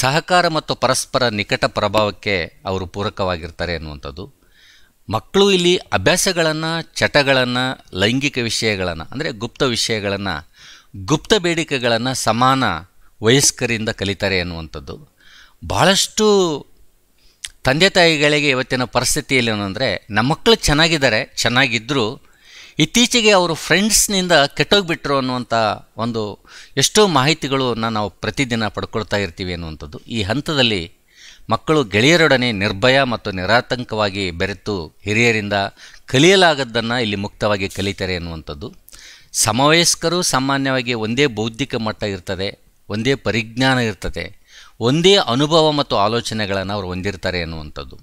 ಸಹಕಾರ ಮತ್ತು ಪರಸ್ಪರ ನಿಕಟ ಪ್ರಭಾವಕ್ಕೆ ಅವರು ಪೂರಕವಾಗಿರ್ತಾರೆ ಅನ್ನುವಂಥದ್ದು ಮಕ್ಕಳು ಇಲ್ಲಿ ಅಭ್ಯಾಸಗಳನ್ನು ಚಟಗಳನ್ನು ಲೈಂಗಿಕ ವಿಷಯಗಳನ್ನು ಅಂದರೆ ಗುಪ್ತ ವಿಷಯಗಳನ್ನು ಗುಪ್ತ ಬೇಡಿಕೆಗಳನ್ನು ಸಮಾನ ವಯಸ್ಕರಿಂದ ಕಲಿತಾರೆ ಅನ್ನುವಂಥದ್ದು ಭಾಳಷ್ಟು ತಂದೆ ತಾಯಿಗಳಿಗೆ ಇವತ್ತಿನ ಪರಿಸ್ಥಿತಿಯಲ್ಲಿ ಏನಂದರೆ ನಮ್ಮ ಮಕ್ಕಳು ಚೆನ್ನಾಗಿದ್ದಾರೆ ಚೆನ್ನಾಗಿದ್ದರೂ ಇತ್ತೀಚೆಗೆ ಅವರು ಫ್ರೆಂಡ್ಸ್ನಿಂದ ಕೆಟ್ಟೋಗ್ಬಿಟ್ರು ಅನ್ನುವಂಥ ಒಂದು ಎಷ್ಟೋ ಮಾಹಿತಿಗಳನ್ನು ನಾವು ಪ್ರತಿದಿನ ಪಡ್ಕೊಳ್ತಾ ಇರ್ತೀವಿ ಅನ್ನುವಂಥದ್ದು ಈ ಹಂತದಲ್ಲಿ ಮಕ್ಕಳು ಗೆಳೆಯರೊಡನೆ ನಿರ್ಭಯ ಮತ್ತು ನಿರಾತಂಕವಾಗಿ ಬೆರೆತು ಹಿರಿಯರಿಂದ ಕಲಿಯಲಾಗದ್ದನ್ನು ಇಲ್ಲಿ ಮುಕ್ತವಾಗಿ ಕಲಿತಾರೆ ಎನ್ನುವಂಥದ್ದು ಸಮವಯಸ್ಕರು ಸಾಮಾನ್ಯವಾಗಿ ಒಂದೇ ಬೌದ್ಧಿಕ ಮಟ್ಟ ಇರ್ತದೆ ಒಂದೇ ಪರಿಜ್ಞಾನ ಇರ್ತದೆ ಒಂದೇ ಅನುಭವ ಮತ್ತು ಆಲೋಚನೆಗಳನ್ನು ಅವರು ಹೊಂದಿರ್ತಾರೆ ಎನ್ನುವಂಥದ್ದು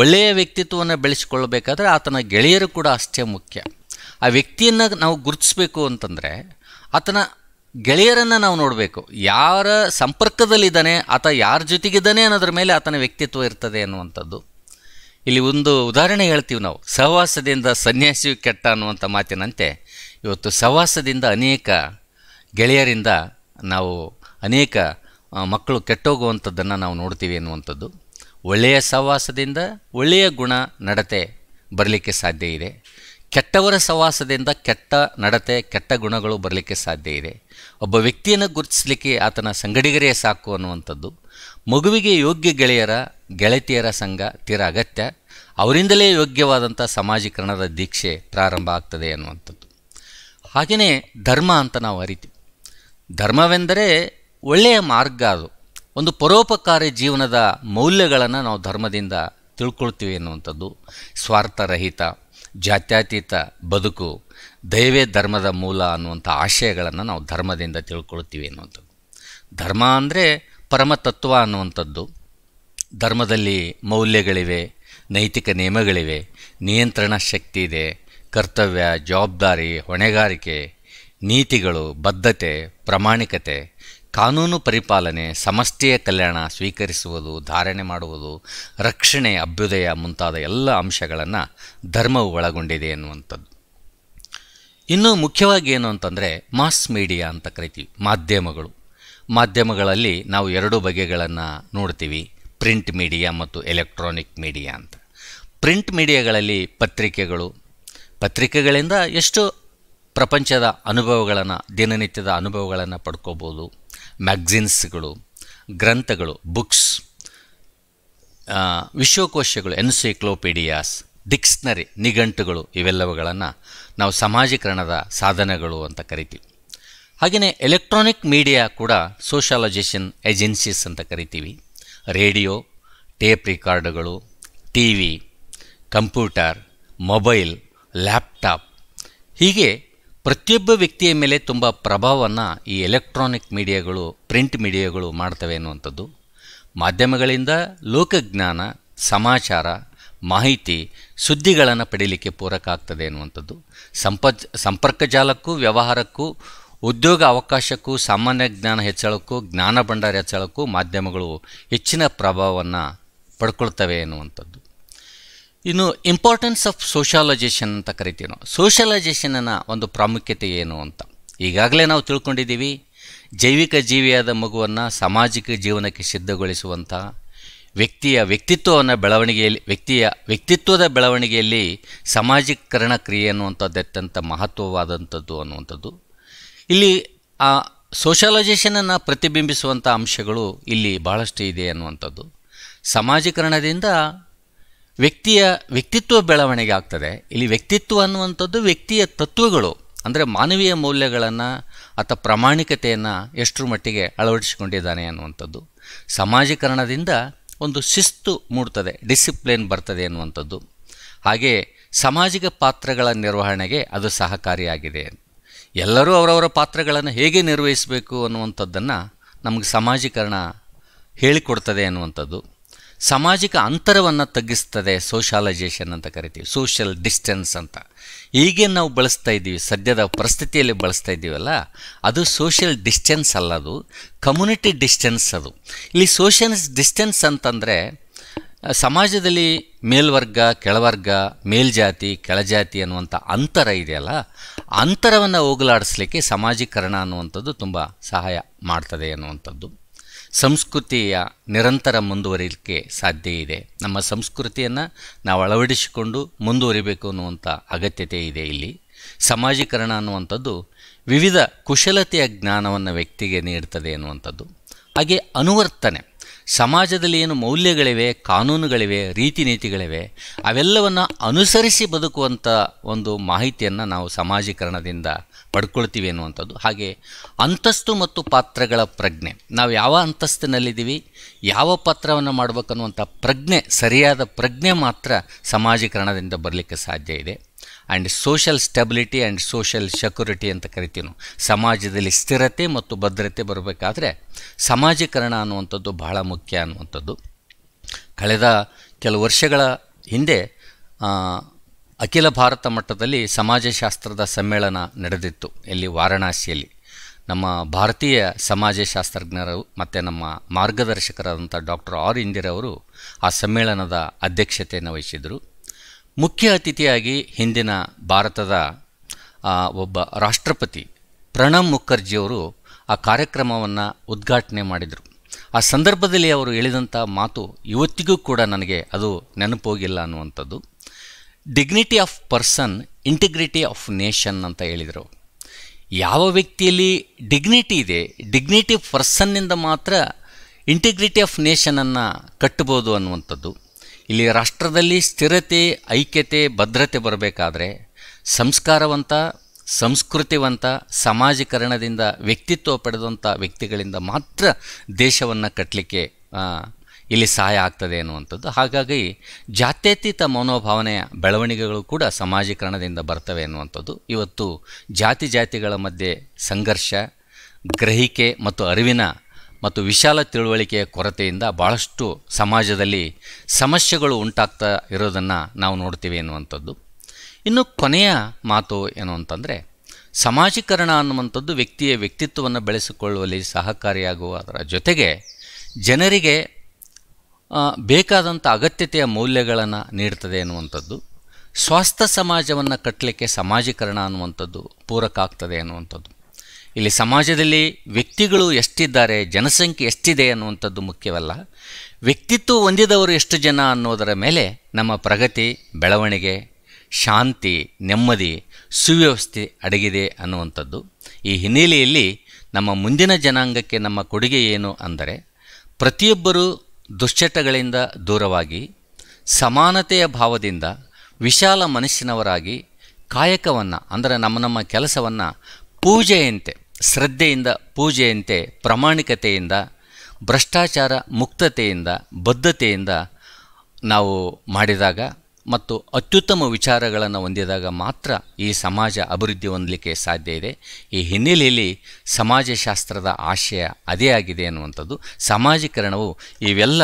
ಒಳ್ಳೆಯ ವ್ಯಕ್ತಿತ್ವವನ್ನು ಬೆಳೆಸಿಕೊಳ್ಳಬೇಕಾದ್ರೆ ಆತನ ಗೆಳೆಯರು ಕೂಡ ಅಷ್ಟೇ ಮುಖ್ಯ ಆ ವ್ಯಕ್ತಿಯನ್ನು ನಾವು ಗುರುತಿಸಬೇಕು ಅಂತಂದರೆ ಆತನ ಗೆಳೆಯರನ್ನು ನಾವು ನೋಡಬೇಕು ಯಾರ ಸಂಪರ್ಕದಲ್ಲಿದ್ದಾನೆ ಆತ ಯಾರ ಜೊತೆಗಿದ್ದಾನೆ ಅನ್ನೋದ್ರ ಮೇಲೆ ಆತನ ವ್ಯಕ್ತಿತ್ವ ಇರ್ತದೆ ಅನ್ನುವಂಥದ್ದು ಇಲ್ಲಿ ಒಂದು ಉದಾಹರಣೆ ಹೇಳ್ತೀವಿ ನಾವು ಸಹವಾಸದಿಂದ ಸನ್ಯಾಸಿ ಕೆಟ್ಟ ಅನ್ನುವಂಥ ಮಾತಿನಂತೆ ಇವತ್ತು ಸಹವಾಸದಿಂದ ಅನೇಕ ಗೆಳೆಯರಿಂದ ನಾವು ಅನೇಕ ಮಕ್ಕಳು ಕೆಟ್ಟೋಗುವಂಥದ್ದನ್ನು ನಾವು ನೋಡ್ತೀವಿ ಅನ್ನುವಂಥದ್ದು ಒಳ್ಳೆಯ ಸಹವಾಸದಿಂದ ಒಳ್ಳೆಯ ಗುಣ ನಡತೆ ಬರಲಿಕ್ಕೆ ಸಾಧ್ಯ ಇದೆ ಕೆಟ್ಟವರ ಸವಾಸದಿಂದ ಕೆಟ್ಟ ನಡತೆ ಕೆಟ್ಟ ಗುಣಗಳು ಬರಲಿಕ್ಕೆ ಸಾಧ್ಯ ಇದೆ ಒಬ್ಬ ವ್ಯಕ್ತಿಯನ್ನು ಗುರುತಿಸಲಿಕ್ಕೆ ಆತನ ಸಂಗಡಿಗರೇ ಸಾಕು ಅನ್ನುವಂಥದ್ದು ಮಗುವಿಗೆ ಯೋಗ್ಯ ಗೆಳೆಯರ ಗೆಳತಿಯರ ಸಂಘ ತೀರ ಅಗತ್ಯ ಅವರಿಂದಲೇ ಯೋಗ್ಯವಾದಂಥ ಸಮಾಜೀಕರಣದ ದೀಕ್ಷೆ ಪ್ರಾರಂಭ ಆಗ್ತದೆ ಅನ್ನುವಂಥದ್ದು ಹಾಗೆಯೇ ಧರ್ಮ ಅಂತ ನಾವು ಅರಿತೀವಿ ಧರ್ಮವೆಂದರೆ ಒಳ್ಳೆಯ ಮಾರ್ಗ ಅದು ಒಂದು ಪರೋಪಕಾರಿ ಜೀವನದ ಮೌಲ್ಯಗಳನ್ನು ನಾವು ಧರ್ಮದಿಂದ ತಿಳ್ಕೊಳ್ತೀವಿ ಅನ್ನುವಂಥದ್ದು ಸ್ವಾರ್ಥರಹಿತ ಜಾತ್ಯತೀತ ಬದುಕು ದೈವೇ ಧರ್ಮದ ಮೂಲ ಅನ್ನುವಂಥ ಆಶಯಗಳನ್ನು ನಾವು ಧರ್ಮದಿಂದ ತಿಳ್ಕೊಳ್ತೀವಿ ಅನ್ನುವಂಥದ್ದು ಧರ್ಮ ಅಂದರೆ ಪರಮತತ್ವ ಅನ್ನುವಂಥದ್ದು ಧರ್ಮದಲ್ಲಿ ಮೌಲ್ಯಗಳಿವೆ ನೈತಿಕ ನಿಯಮಗಳಿವೆ ನಿಯಂತ್ರಣ ಶಕ್ತಿ ಇದೆ ಕರ್ತವ್ಯ ಜವಾಬ್ದಾರಿ ಹೊಣೆಗಾರಿಕೆ ನೀತಿಗಳು ಬದ್ಧತೆ ಪ್ರಾಮಾಣಿಕತೆ ಕಾನೂನು ಪರಿಪಾಲನೆ ಸಮಷ್ಟಿಯ ಕಲ್ಯಾಣ ಸ್ವೀಕರಿಸುವುದು ಧಾರಣೆ ಮಾಡುವುದು ರಕ್ಷಣೆ ಅಭ್ಯುದಯ ಮುಂತಾದ ಎಲ್ಲ ಅಂಶಗಳನ್ನು ಧರ್ಮವು ಒಳಗೊಂಡಿದೆ ಎನ್ನುವಂಥದ್ದು ಇನ್ನೂ ಮುಖ್ಯವಾಗಿ ಏನು ಅಂತಂದರೆ ಮಾಸ್ ಮೀಡಿಯಾ ಅಂತ ಕರಿತೀವಿ ಮಾಧ್ಯಮಗಳು ಮಾಧ್ಯಮಗಳಲ್ಲಿ ನಾವು ಎರಡು ಬಗೆಗಳನ್ನು ನೋಡ್ತೀವಿ ಪ್ರಿಂಟ್ ಮೀಡಿಯಾ ಮತ್ತು ಎಲೆಕ್ಟ್ರಾನಿಕ್ ಮೀಡಿಯಾ ಅಂತ ಪ್ರಿಂಟ್ ಮೀಡಿಯಾಗಳಲ್ಲಿ ಪತ್ರಿಕೆಗಳು ಪತ್ರಿಕೆಗಳಿಂದ ಎಷ್ಟು ಪ್ರಪಂಚದ ಅನುಭವಗಳನ್ನು ದಿನನಿತ್ಯದ ಅನುಭವಗಳನ್ನು ಪಡ್ಕೋಬೋದು ಮ್ಯಾಗ್ಝಿನ್ಸ್ಗಳು ಗ್ರಂಥಗಳು ಬುಕ್ಸ್ ವಿಶ್ವಕೋಶಗಳು ಎನ್ಸೈಕ್ಲೋಪೀಡಿಯಾಸ್ ಡಿಕ್ಸ್ನರಿ ನಿಘಂಟುಗಳು ಇವೆಲ್ಲವುಗಳನ್ನು ನಾವು ಸಮಾಜೀಕರಣದ ಸಾಧನಗಳು ಅಂತ ಕರಿತೀವಿ ಹಾಗೆಯೇ ಎಲೆಕ್ಟ್ರಾನಿಕ್ ಮೀಡಿಯಾ ಕೂಡ ಸೋಷಲೈಜೇಷನ್ ಏಜೆನ್ಸೀಸ್ ಅಂತ ಕರಿತೀವಿ ರೇಡಿಯೋ ಟೇಪ್ ರಿಕಾರ್ಡುಗಳು T V computer mobile laptop ಹೀಗೆ ಪ್ರತಿಯೊಬ್ಬ ವ್ಯಕ್ತಿಯ ಮೇಲೆ ತುಂಬ ಪ್ರಭಾವವನ್ನು ಈ ಎಲೆಕ್ಟ್ರಾನಿಕ್ ಮೀಡಿಯಾಗಳು ಪ್ರಿಂಟ್ ಮೀಡಿಯಾಗಳು ಮಾಡ್ತವೆ ಅನ್ನುವಂಥದ್ದು ಮಾಧ್ಯಮಗಳಿಂದ ಲೋಕಜ್ಞಾನ ಸಮಾಚಾರ ಮಾಹಿತಿ ಸುದ್ದಿಗಳನ್ನು ಪಡೀಲಿಕ್ಕೆ ಪೂರಕ ಆಗ್ತದೆ ಅನ್ನುವಂಥದ್ದು ಸಂಪ ಸಂಪರ್ಕ ಜಾಲಕ್ಕೂ ವ್ಯವಹಾರಕ್ಕೂ ಉದ್ಯೋಗ ಅವಕಾಶಕ್ಕೂ ಸಾಮಾನ್ಯ ಜ್ಞಾನ ಹೆಚ್ಚಳಕ್ಕೂ ಜ್ಞಾನ ಭಂಡಾರ ಹೆಚ್ಚಳಕ್ಕೂ ಮಾಧ್ಯಮಗಳು ಹೆಚ್ಚಿನ ಪ್ರಭಾವವನ್ನು ಪಡ್ಕೊಳ್ತವೆ ಎನ್ನುವಂಥದ್ದು ಇನ್ನು ಇಂಪಾರ್ಟೆನ್ಸ್ ಆಫ್ ಸೋಷಲೈಜೇಷನ್ ಅಂತ ಕರಿತೀವಿ ನಾವು ಸೋಷಿಯಲೈಜೇಷನ್ನ ಒಂದು ಪ್ರಾಮುಖ್ಯತೆ ಏನು ಅಂತ ಈಗಾಗಲೇ ನಾವು ತಿಳ್ಕೊಂಡಿದ್ದೀವಿ ಜೈವಿಕ ಜೀವಿಯಾದ ಮಗುವನ್ನು ಸಾಮಾಜಿಕ ಜೀವನಕ್ಕೆ ಸಿದ್ಧಗೊಳಿಸುವಂಥ ವ್ಯಕ್ತಿಯ ವ್ಯಕ್ತಿತ್ವವನ್ನು ಬೆಳವಣಿಗೆಯಲ್ಲಿ ವ್ಯಕ್ತಿಯ ವ್ಯಕ್ತಿತ್ವದ ಬೆಳವಣಿಗೆಯಲ್ಲಿ ಸಮಾಜೀಕರಣ ಕ್ರಿಯೆ ಅನ್ನುವಂಥದ್ದು ಅತ್ಯಂತ ಮಹತ್ವವಾದಂಥದ್ದು ಅನ್ನುವಂಥದ್ದು ಇಲ್ಲಿ ಆ ಸೋಷಲೈಜೇಷನನ್ನು ಪ್ರತಿಬಿಂಬಿಸುವಂಥ ಅಂಶಗಳು ಇಲ್ಲಿ ಭಾಳಷ್ಟು ಇದೆ ಅನ್ನುವಂಥದ್ದು ಸಮಾಜೀಕರಣದಿಂದ ವ್ಯಕ್ತಿಯ ವ್ಯಕ್ತಿತ್ವ ಬೆಳವಣಿಗೆ ಆಗ್ತದೆ ಇಲ್ಲಿ ವ್ಯಕ್ತಿತ್ವ ಅನ್ನುವಂಥದ್ದು ವ್ಯಕ್ತಿಯ ತತ್ವಗಳು ಅಂದರೆ ಮಾನವೀಯ ಮೌಲ್ಯಗಳನ್ನು ಅಥವಾ ಪ್ರಾಮಾಣಿಕತೆಯನ್ನು ಎಷ್ಟರ ಮಟ್ಟಿಗೆ ಅಳವಡಿಸಿಕೊಂಡಿದ್ದಾನೆ ಅನ್ನುವಂಥದ್ದು ಸಮಾಜೀಕರಣದಿಂದ ಒಂದು ಶಿಸ್ತು ಮೂಡ್ತದೆ ಡಿಸಿಪ್ಲಿನ್ ಬರ್ತದೆ ಅನ್ನುವಂಥದ್ದು ಹಾಗೆ ಸಾಮಾಜಿಕ ಪಾತ್ರಗಳ ನಿರ್ವಹಣೆಗೆ ಅದು ಸಹಕಾರಿಯಾಗಿದೆ ಎಲ್ಲರೂ ಅವರವರ ಪಾತ್ರಗಳನ್ನು ಹೇಗೆ ನಿರ್ವಹಿಸಬೇಕು ಅನ್ನುವಂಥದ್ದನ್ನು ನಮಗೆ ಸಮಾಜೀಕರಣ ಹೇಳಿಕೊಡ್ತದೆ ಅನ್ನುವಂಥದ್ದು ಸಾಮಾಜಿಕ ಅಂತರವನ್ನು ತಗ್ಗಿಸ್ತದೆ ಸೋಷಾಲೈಜೇಷನ್ ಅಂತ ಕರಿತೀವಿ ಸೋಷಿಯಲ್ ಡಿಸ್ಟೆನ್ಸ್ ಅಂತ ಈಗೇ ನಾವು ಬಳಸ್ತಾ ಇದ್ದೀವಿ ಸದ್ಯದ ಪರಿಸ್ಥಿತಿಯಲ್ಲಿ ಬಳಸ್ತಾ ಇದ್ದೀವಲ್ಲ ಅದು ಸೋಷಿಯಲ್ ಡಿಸ್ಟೆನ್ಸ್ ಅಲ್ಲ ಅದು ಕಮ್ಯುನಿಟಿ ಡಿಸ್ಟೆನ್ಸ್ ಅದು ಇಲ್ಲಿ ಸೋಷಿಯಲ್ ಡಿಸ್ಟೆನ್ಸ್ ಅಂತಂದರೆ ಸಮಾಜದಲ್ಲಿ ಮೇಲ್ವರ್ಗ ಕೆಳವರ್ಗ ಮೇಲ್ಜಾತಿ ಕೆಳಜಾತಿ ಅನ್ನುವಂಥ ಅಂತರ ಇದೆಯಲ್ಲ ಅಂತರವನ್ನು ಹೋಗಲಾಡಿಸ್ಲಿಕ್ಕೆ ಸಮಾಜೀಕರಣ ಅನ್ನುವಂಥದ್ದು ತುಂಬ ಸಹಾಯ ಮಾಡ್ತದೆ ಅನ್ನುವಂಥದ್ದು ಸಂಸ್ಕೃತಿಯ ನಿರಂತರ ಮುಂದುವರಿಕೆ ಸಾಧ್ಯ ಇದೆ ನಮ್ಮ ಸಂಸ್ಕೃತಿಯನ್ನು ನಾವು ಅಳವಡಿಸಿಕೊಂಡು ಮುಂದುವರಿಬೇಕು ಅನ್ನುವಂಥ ಅಗತ್ಯತೆ ಇದೆ ಇಲ್ಲಿ ಸಮಾಜೀಕರಣ ಅನ್ನುವಂಥದ್ದು ವಿವಿಧ ಕುಶಲತೆಯ ಜ್ಞಾನವನ್ನು ವ್ಯಕ್ತಿಗೆ ನೀಡ್ತದೆ ಅನ್ನುವಂಥದ್ದು ಹಾಗೆ ಅನುವರ್ತನೆ ಸಮಾಜದಲ್ಲಿ ಏನು ಮೌಲ್ಯಗಳಿವೆ ಕಾನೂನುಗಳಿವೆ ರೀತಿ ನೀತಿಗಳಿವೆ ಅವೆಲ್ಲವನ್ನು ಅನುಸರಿಸಿ ಬದುಕುವಂಥ ಒಂದು ಮಾಹಿತಿಯನ್ನು ನಾವು ಸಮಾಜೀಕರಣದಿಂದ ಪಡ್ಕೊಳ್ತೀವಿ ಅನ್ನುವಂಥದ್ದು ಹಾಗೆ ಅಂತಸ್ತು ಮತ್ತು ಪಾತ್ರಗಳ ಪ್ರಜ್ಞೆ ನಾವು ಯಾವ ಅಂತಸ್ತಿನಲ್ಲಿದ್ದೀವಿ ಯಾವ ಪಾತ್ರವನ್ನು ಮಾಡಬೇಕನ್ನುವಂಥ ಪ್ರಜ್ಞೆ ಸರಿಯಾದ ಪ್ರಜ್ಞೆ ಮಾತ್ರ ಸಮಾಜೀಕರಣದಿಂದ ಬರಲಿಕ್ಕೆ ಸಾಧ್ಯ ಇದೆ and social stability and social security ಅಂತ ಕರಿತೀವಿ ಸಮಾಜದಲ್ಲಿ ಸ್ಥಿರತೆ ಮತ್ತು ಭದ್ರತೆ ಬರಬೇಕಾದ್ರೆ ಸಮಾಜೀಕರಣ ಅನ್ನುವಂಥದ್ದು ಬಹಳ ಮುಖ್ಯ ಅನ್ನುವಂಥದ್ದು ಕಳೆದ ಕೆಲವು ವರ್ಷಗಳ ಹಿಂದೆ ಅಖಿಲ ಭಾರತ ಮಟ್ಟದಲ್ಲಿ ಸಮಾಜಶಾಸ್ತ್ರದ ಸಮ್ಮೇಳನ ನಡೆದಿತ್ತು ಇಲ್ಲಿ ವಾರಣಾಸಿಯಲ್ಲಿ ನಮ್ಮ ಭಾರತೀಯ ಸಮಾಜಶಾಸ್ತ್ರಜ್ಞರು ಮತ್ತು ನಮ್ಮ ಮಾರ್ಗದರ್ಶಕರಾದಂಥ ಡಾಕ್ಟರ್ ಆರ್ ಇಂದಿರವರು ಆ ಸಮ್ಮೇಳನದ ಅಧ್ಯಕ್ಷತೆಯನ್ನು ವಹಿಸಿದರು ಮುಖ್ಯ ಅತಿಥಿಯಾಗಿ ಹಿಂದಿನ ಭಾರತದ ಒಬ್ಬ ರಾಷ್ಟ್ರಪತಿ ಪ್ರಣಬ್ ಮುಖರ್ಜಿಯವರು ಆ ಕಾರ್ಯಕ್ರಮವನ್ನು ಉದ್ಘಾಟನೆ ಮಾಡಿದರು ಆ ಸಂದರ್ಭದಲ್ಲಿ ಅವರು ಹೇಳಿದಂಥ ಮಾತು ಇವತ್ತಿಗೂ ಕೂಡ ನನಗೆ ಅದು ನೆನಪೋಗಿಲ್ಲ ಅನ್ನುವಂಥದ್ದು dignity of person integrity of nation ಅಂತ ಹೇಳಿದರು ಯಾವ ವ್ಯಕ್ತಿಯಲ್ಲಿ ಡಿಗ್ನಿಟಿ ಇದೆ ಡಿಗ್ನಿಟಿ ಪರ್ಸನ್ನಿಂದ ಮಾತ್ರ ಇಂಟಿಗ್ರಿಟಿ ಆಫ್ ನೇಷನನ್ನು ಕಟ್ಟಬೋದು ಅನ್ನುವಂಥದ್ದು ಇಲ್ಲಿ ರಾಷ್ಟ್ರದಲ್ಲಿ ಸ್ಥಿರತೆ ಐಕ್ಯತೆ ಭದ್ರತೆ ಬರಬೇಕಾದ್ರೆ ಸಂಸ್ಕಾರವಂತ ಸಂಸ್ಕೃತಿವಂತ ಸಮಾಜೀಕರಣದಿಂದ ವ್ಯಕ್ತಿತ್ವ ಪಡೆದಂಥ ವ್ಯಕ್ತಿಗಳಿಂದ ಮಾತ್ರ ದೇಶವನ್ನು ಕಟ್ಟಲಿಕ್ಕೆ ಇಲ್ಲಿ ಸಹಾಯ ಆಗ್ತದೆ ಅನ್ನುವಂಥದ್ದು ಹಾಗಾಗಿ ಜಾತ್ಯತೀತ ಮನೋಭಾವನೆಯ ಬೆಳವಣಿಗೆಗಳು ಕೂಡ ಸಮಾಜೀಕರಣದಿಂದ ಬರ್ತವೆ ಅನ್ನುವಂಥದ್ದು ಇವತ್ತು ಜಾತಿ ಜಾತಿಗಳ ಮಧ್ಯೆ ಸಂಘರ್ಷ ಗ್ರಹಿಕೆ ಮತ್ತು ಅರಿವಿನ ಮತ್ತು ವಿಶಾಲ ತಿಳುವಳಿಕೆಯ ಕೊರತೆಯಿಂದ ಭಾಳಷ್ಟು ಸಮಾಜದಲ್ಲಿ ಸಮಸ್ಯೆಗಳು ಉಂಟಾಗ್ತಾ ಇರೋದನ್ನು ನಾವು ನೋಡ್ತೀವಿ ಎನ್ನುವಂಥದ್ದು ಇನ್ನು ಕೊನೆಯ ಮಾತು ಏನು ಅಂತಂದರೆ ಸಮಾಜೀಕರಣ ಅನ್ನುವಂಥದ್ದು ವ್ಯಕ್ತಿಯ ವ್ಯಕ್ತಿತ್ವವನ್ನು ಬೆಳೆಸಿಕೊಳ್ಳುವಲ್ಲಿ ಸಹಕಾರಿಯಾಗುವುದರ ಜೊತೆಗೆ ಜನರಿಗೆ ಬೇಕಾದಂಥ ಅಗತ್ಯತೆಯ ಮೌಲ್ಯಗಳನ್ನು ನೀಡ್ತದೆ ಅನ್ನುವಂಥದ್ದು ಸ್ವಾಸ್ಥ ಸಮಾಜವನ್ನು ಕಟ್ಟಲಿಕ್ಕೆ ಸಮಾಜೀಕರಣ ಅನ್ನುವಂಥದ್ದು ಪೂರಕ ಆಗ್ತದೆ ಅನ್ನುವಂಥದ್ದು ಇಲ್ಲಿ ಸಮಾಜದಲ್ಲಿ ವ್ಯಕ್ತಿಗಳು ಎಷ್ಟಿದ್ದಾರೆ ಜನಸಂಖ್ಯೆ ಎಷ್ಟಿದೆ ಅನ್ನುವಂಥದ್ದು ಮುಖ್ಯವಲ್ಲ ವ್ಯಕ್ತಿತ್ವ ಹೊಂದಿದವರು ಎಷ್ಟು ಜನ ಅನ್ನೋದರ ಮೇಲೆ ನಮ್ಮ ಪ್ರಗತಿ ಬೆಳವಣಿಗೆ ಶಾಂತಿ ನೆಮ್ಮದಿ ಸುವ್ಯವಸ್ಥೆ ಅಡಗಿದೆ ಅನ್ನುವಂಥದ್ದು ಈ ಹಿನ್ನೆಲೆಯಲ್ಲಿ ನಮ್ಮ ಮುಂದಿನ ಜನಾಂಗಕ್ಕೆ ನಮ್ಮ ಕೊಡುಗೆ ಏನು ಅಂದರೆ ಪ್ರತಿಯೊಬ್ಬರೂ ದುಶ್ಚಟಗಳಿಂದ ದೂರವಾಗಿ ಸಮಾನತೆಯ ಭಾವದಿಂದ ವಿಶಾಲ ಮನಸ್ಸಿನವರಾಗಿ ಕಾಯಕವನ್ನು ಅಂದರೆ ನಮ್ಮ ನಮ್ಮ ಕೆಲಸವನ್ನು ಪೂಜೆಯಂತೆ ಶ್ರದ್ಧೆಯಿಂದ ಪೂಜೆಯಂತೆ ಪ್ರಾಮಾಣಿಕತೆಯಿಂದ ಭ್ರಷ್ಟಾಚಾರ ಮುಕ್ತತೆಯಿಂದ ಬದ್ಧತೆಯಿಂದ ನಾವು ಮಾಡಿದಾಗ ಮತ್ತು ಅತ್ಯುತ್ತಮ ವಿಚಾರಗಳನ್ನು ಹೊಂದಿದಾಗ ಮಾತ್ರ ಈ ಸಮಾಜ ಅಭಿವೃದ್ಧಿ ಹೊಂದಲಿಕ್ಕೆ ಸಾಧ್ಯ ಇದೆ ಈ ಹಿನ್ನೆಲೆಯಲ್ಲಿ ಸಮಾಜಶಾಸ್ತ್ರದ ಆಶಯ ಅದೇ ಆಗಿದೆ ಅನ್ನುವಂಥದ್ದು ಸಮಾಜೀಕರಣವು ಇವೆಲ್ಲ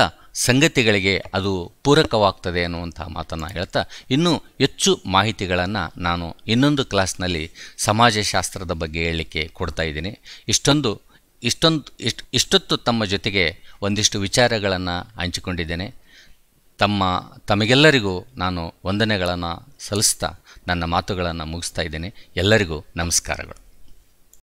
ಸಂಗತಿಗಳಿಗೆ ಅದು ಪೂರಕವಾಗ್ತದೆ ಅನ್ನುವಂಥ ಮಾತನ್ನು ಹೇಳ್ತಾ ಇನ್ನೂ ಹೆಚ್ಚು ಮಾಹಿತಿಗಳನ್ನು ನಾನು ಇನ್ನೊಂದು ಕ್ಲಾಸ್ನಲ್ಲಿ ಸಮಾಜಶಾಸ್ತ್ರದ ಬಗ್ಗೆ ಹೇಳಲಿಕ್ಕೆ ಕೊಡ್ತಾ ಇದ್ದೀನಿ ಇಷ್ಟೊಂದು ಇಷ್ಟೊಂದು ಇಷ್ಟು ಇಷ್ಟೊತ್ತು ತಮ್ಮ ಜೊತೆಗೆ ಒಂದಿಷ್ಟು ವಿಚಾರಗಳನ್ನು ಹಂಚಿಕೊಂಡಿದ್ದೇನೆ ತಮ್ಮ ತಮಗೆಲ್ಲರಿಗೂ ನಾನು ವಂದನೆಗಳನ್ನು ಸಲ್ಲಿಸ್ತಾ ನನ್ನ ಮಾತುಗಳನ್ನು ಮುಗಿಸ್ತಾ ಇದ್ದೇನೆ ಎಲ್ಲರಿಗೂ ನಮಸ್ಕಾರಗಳು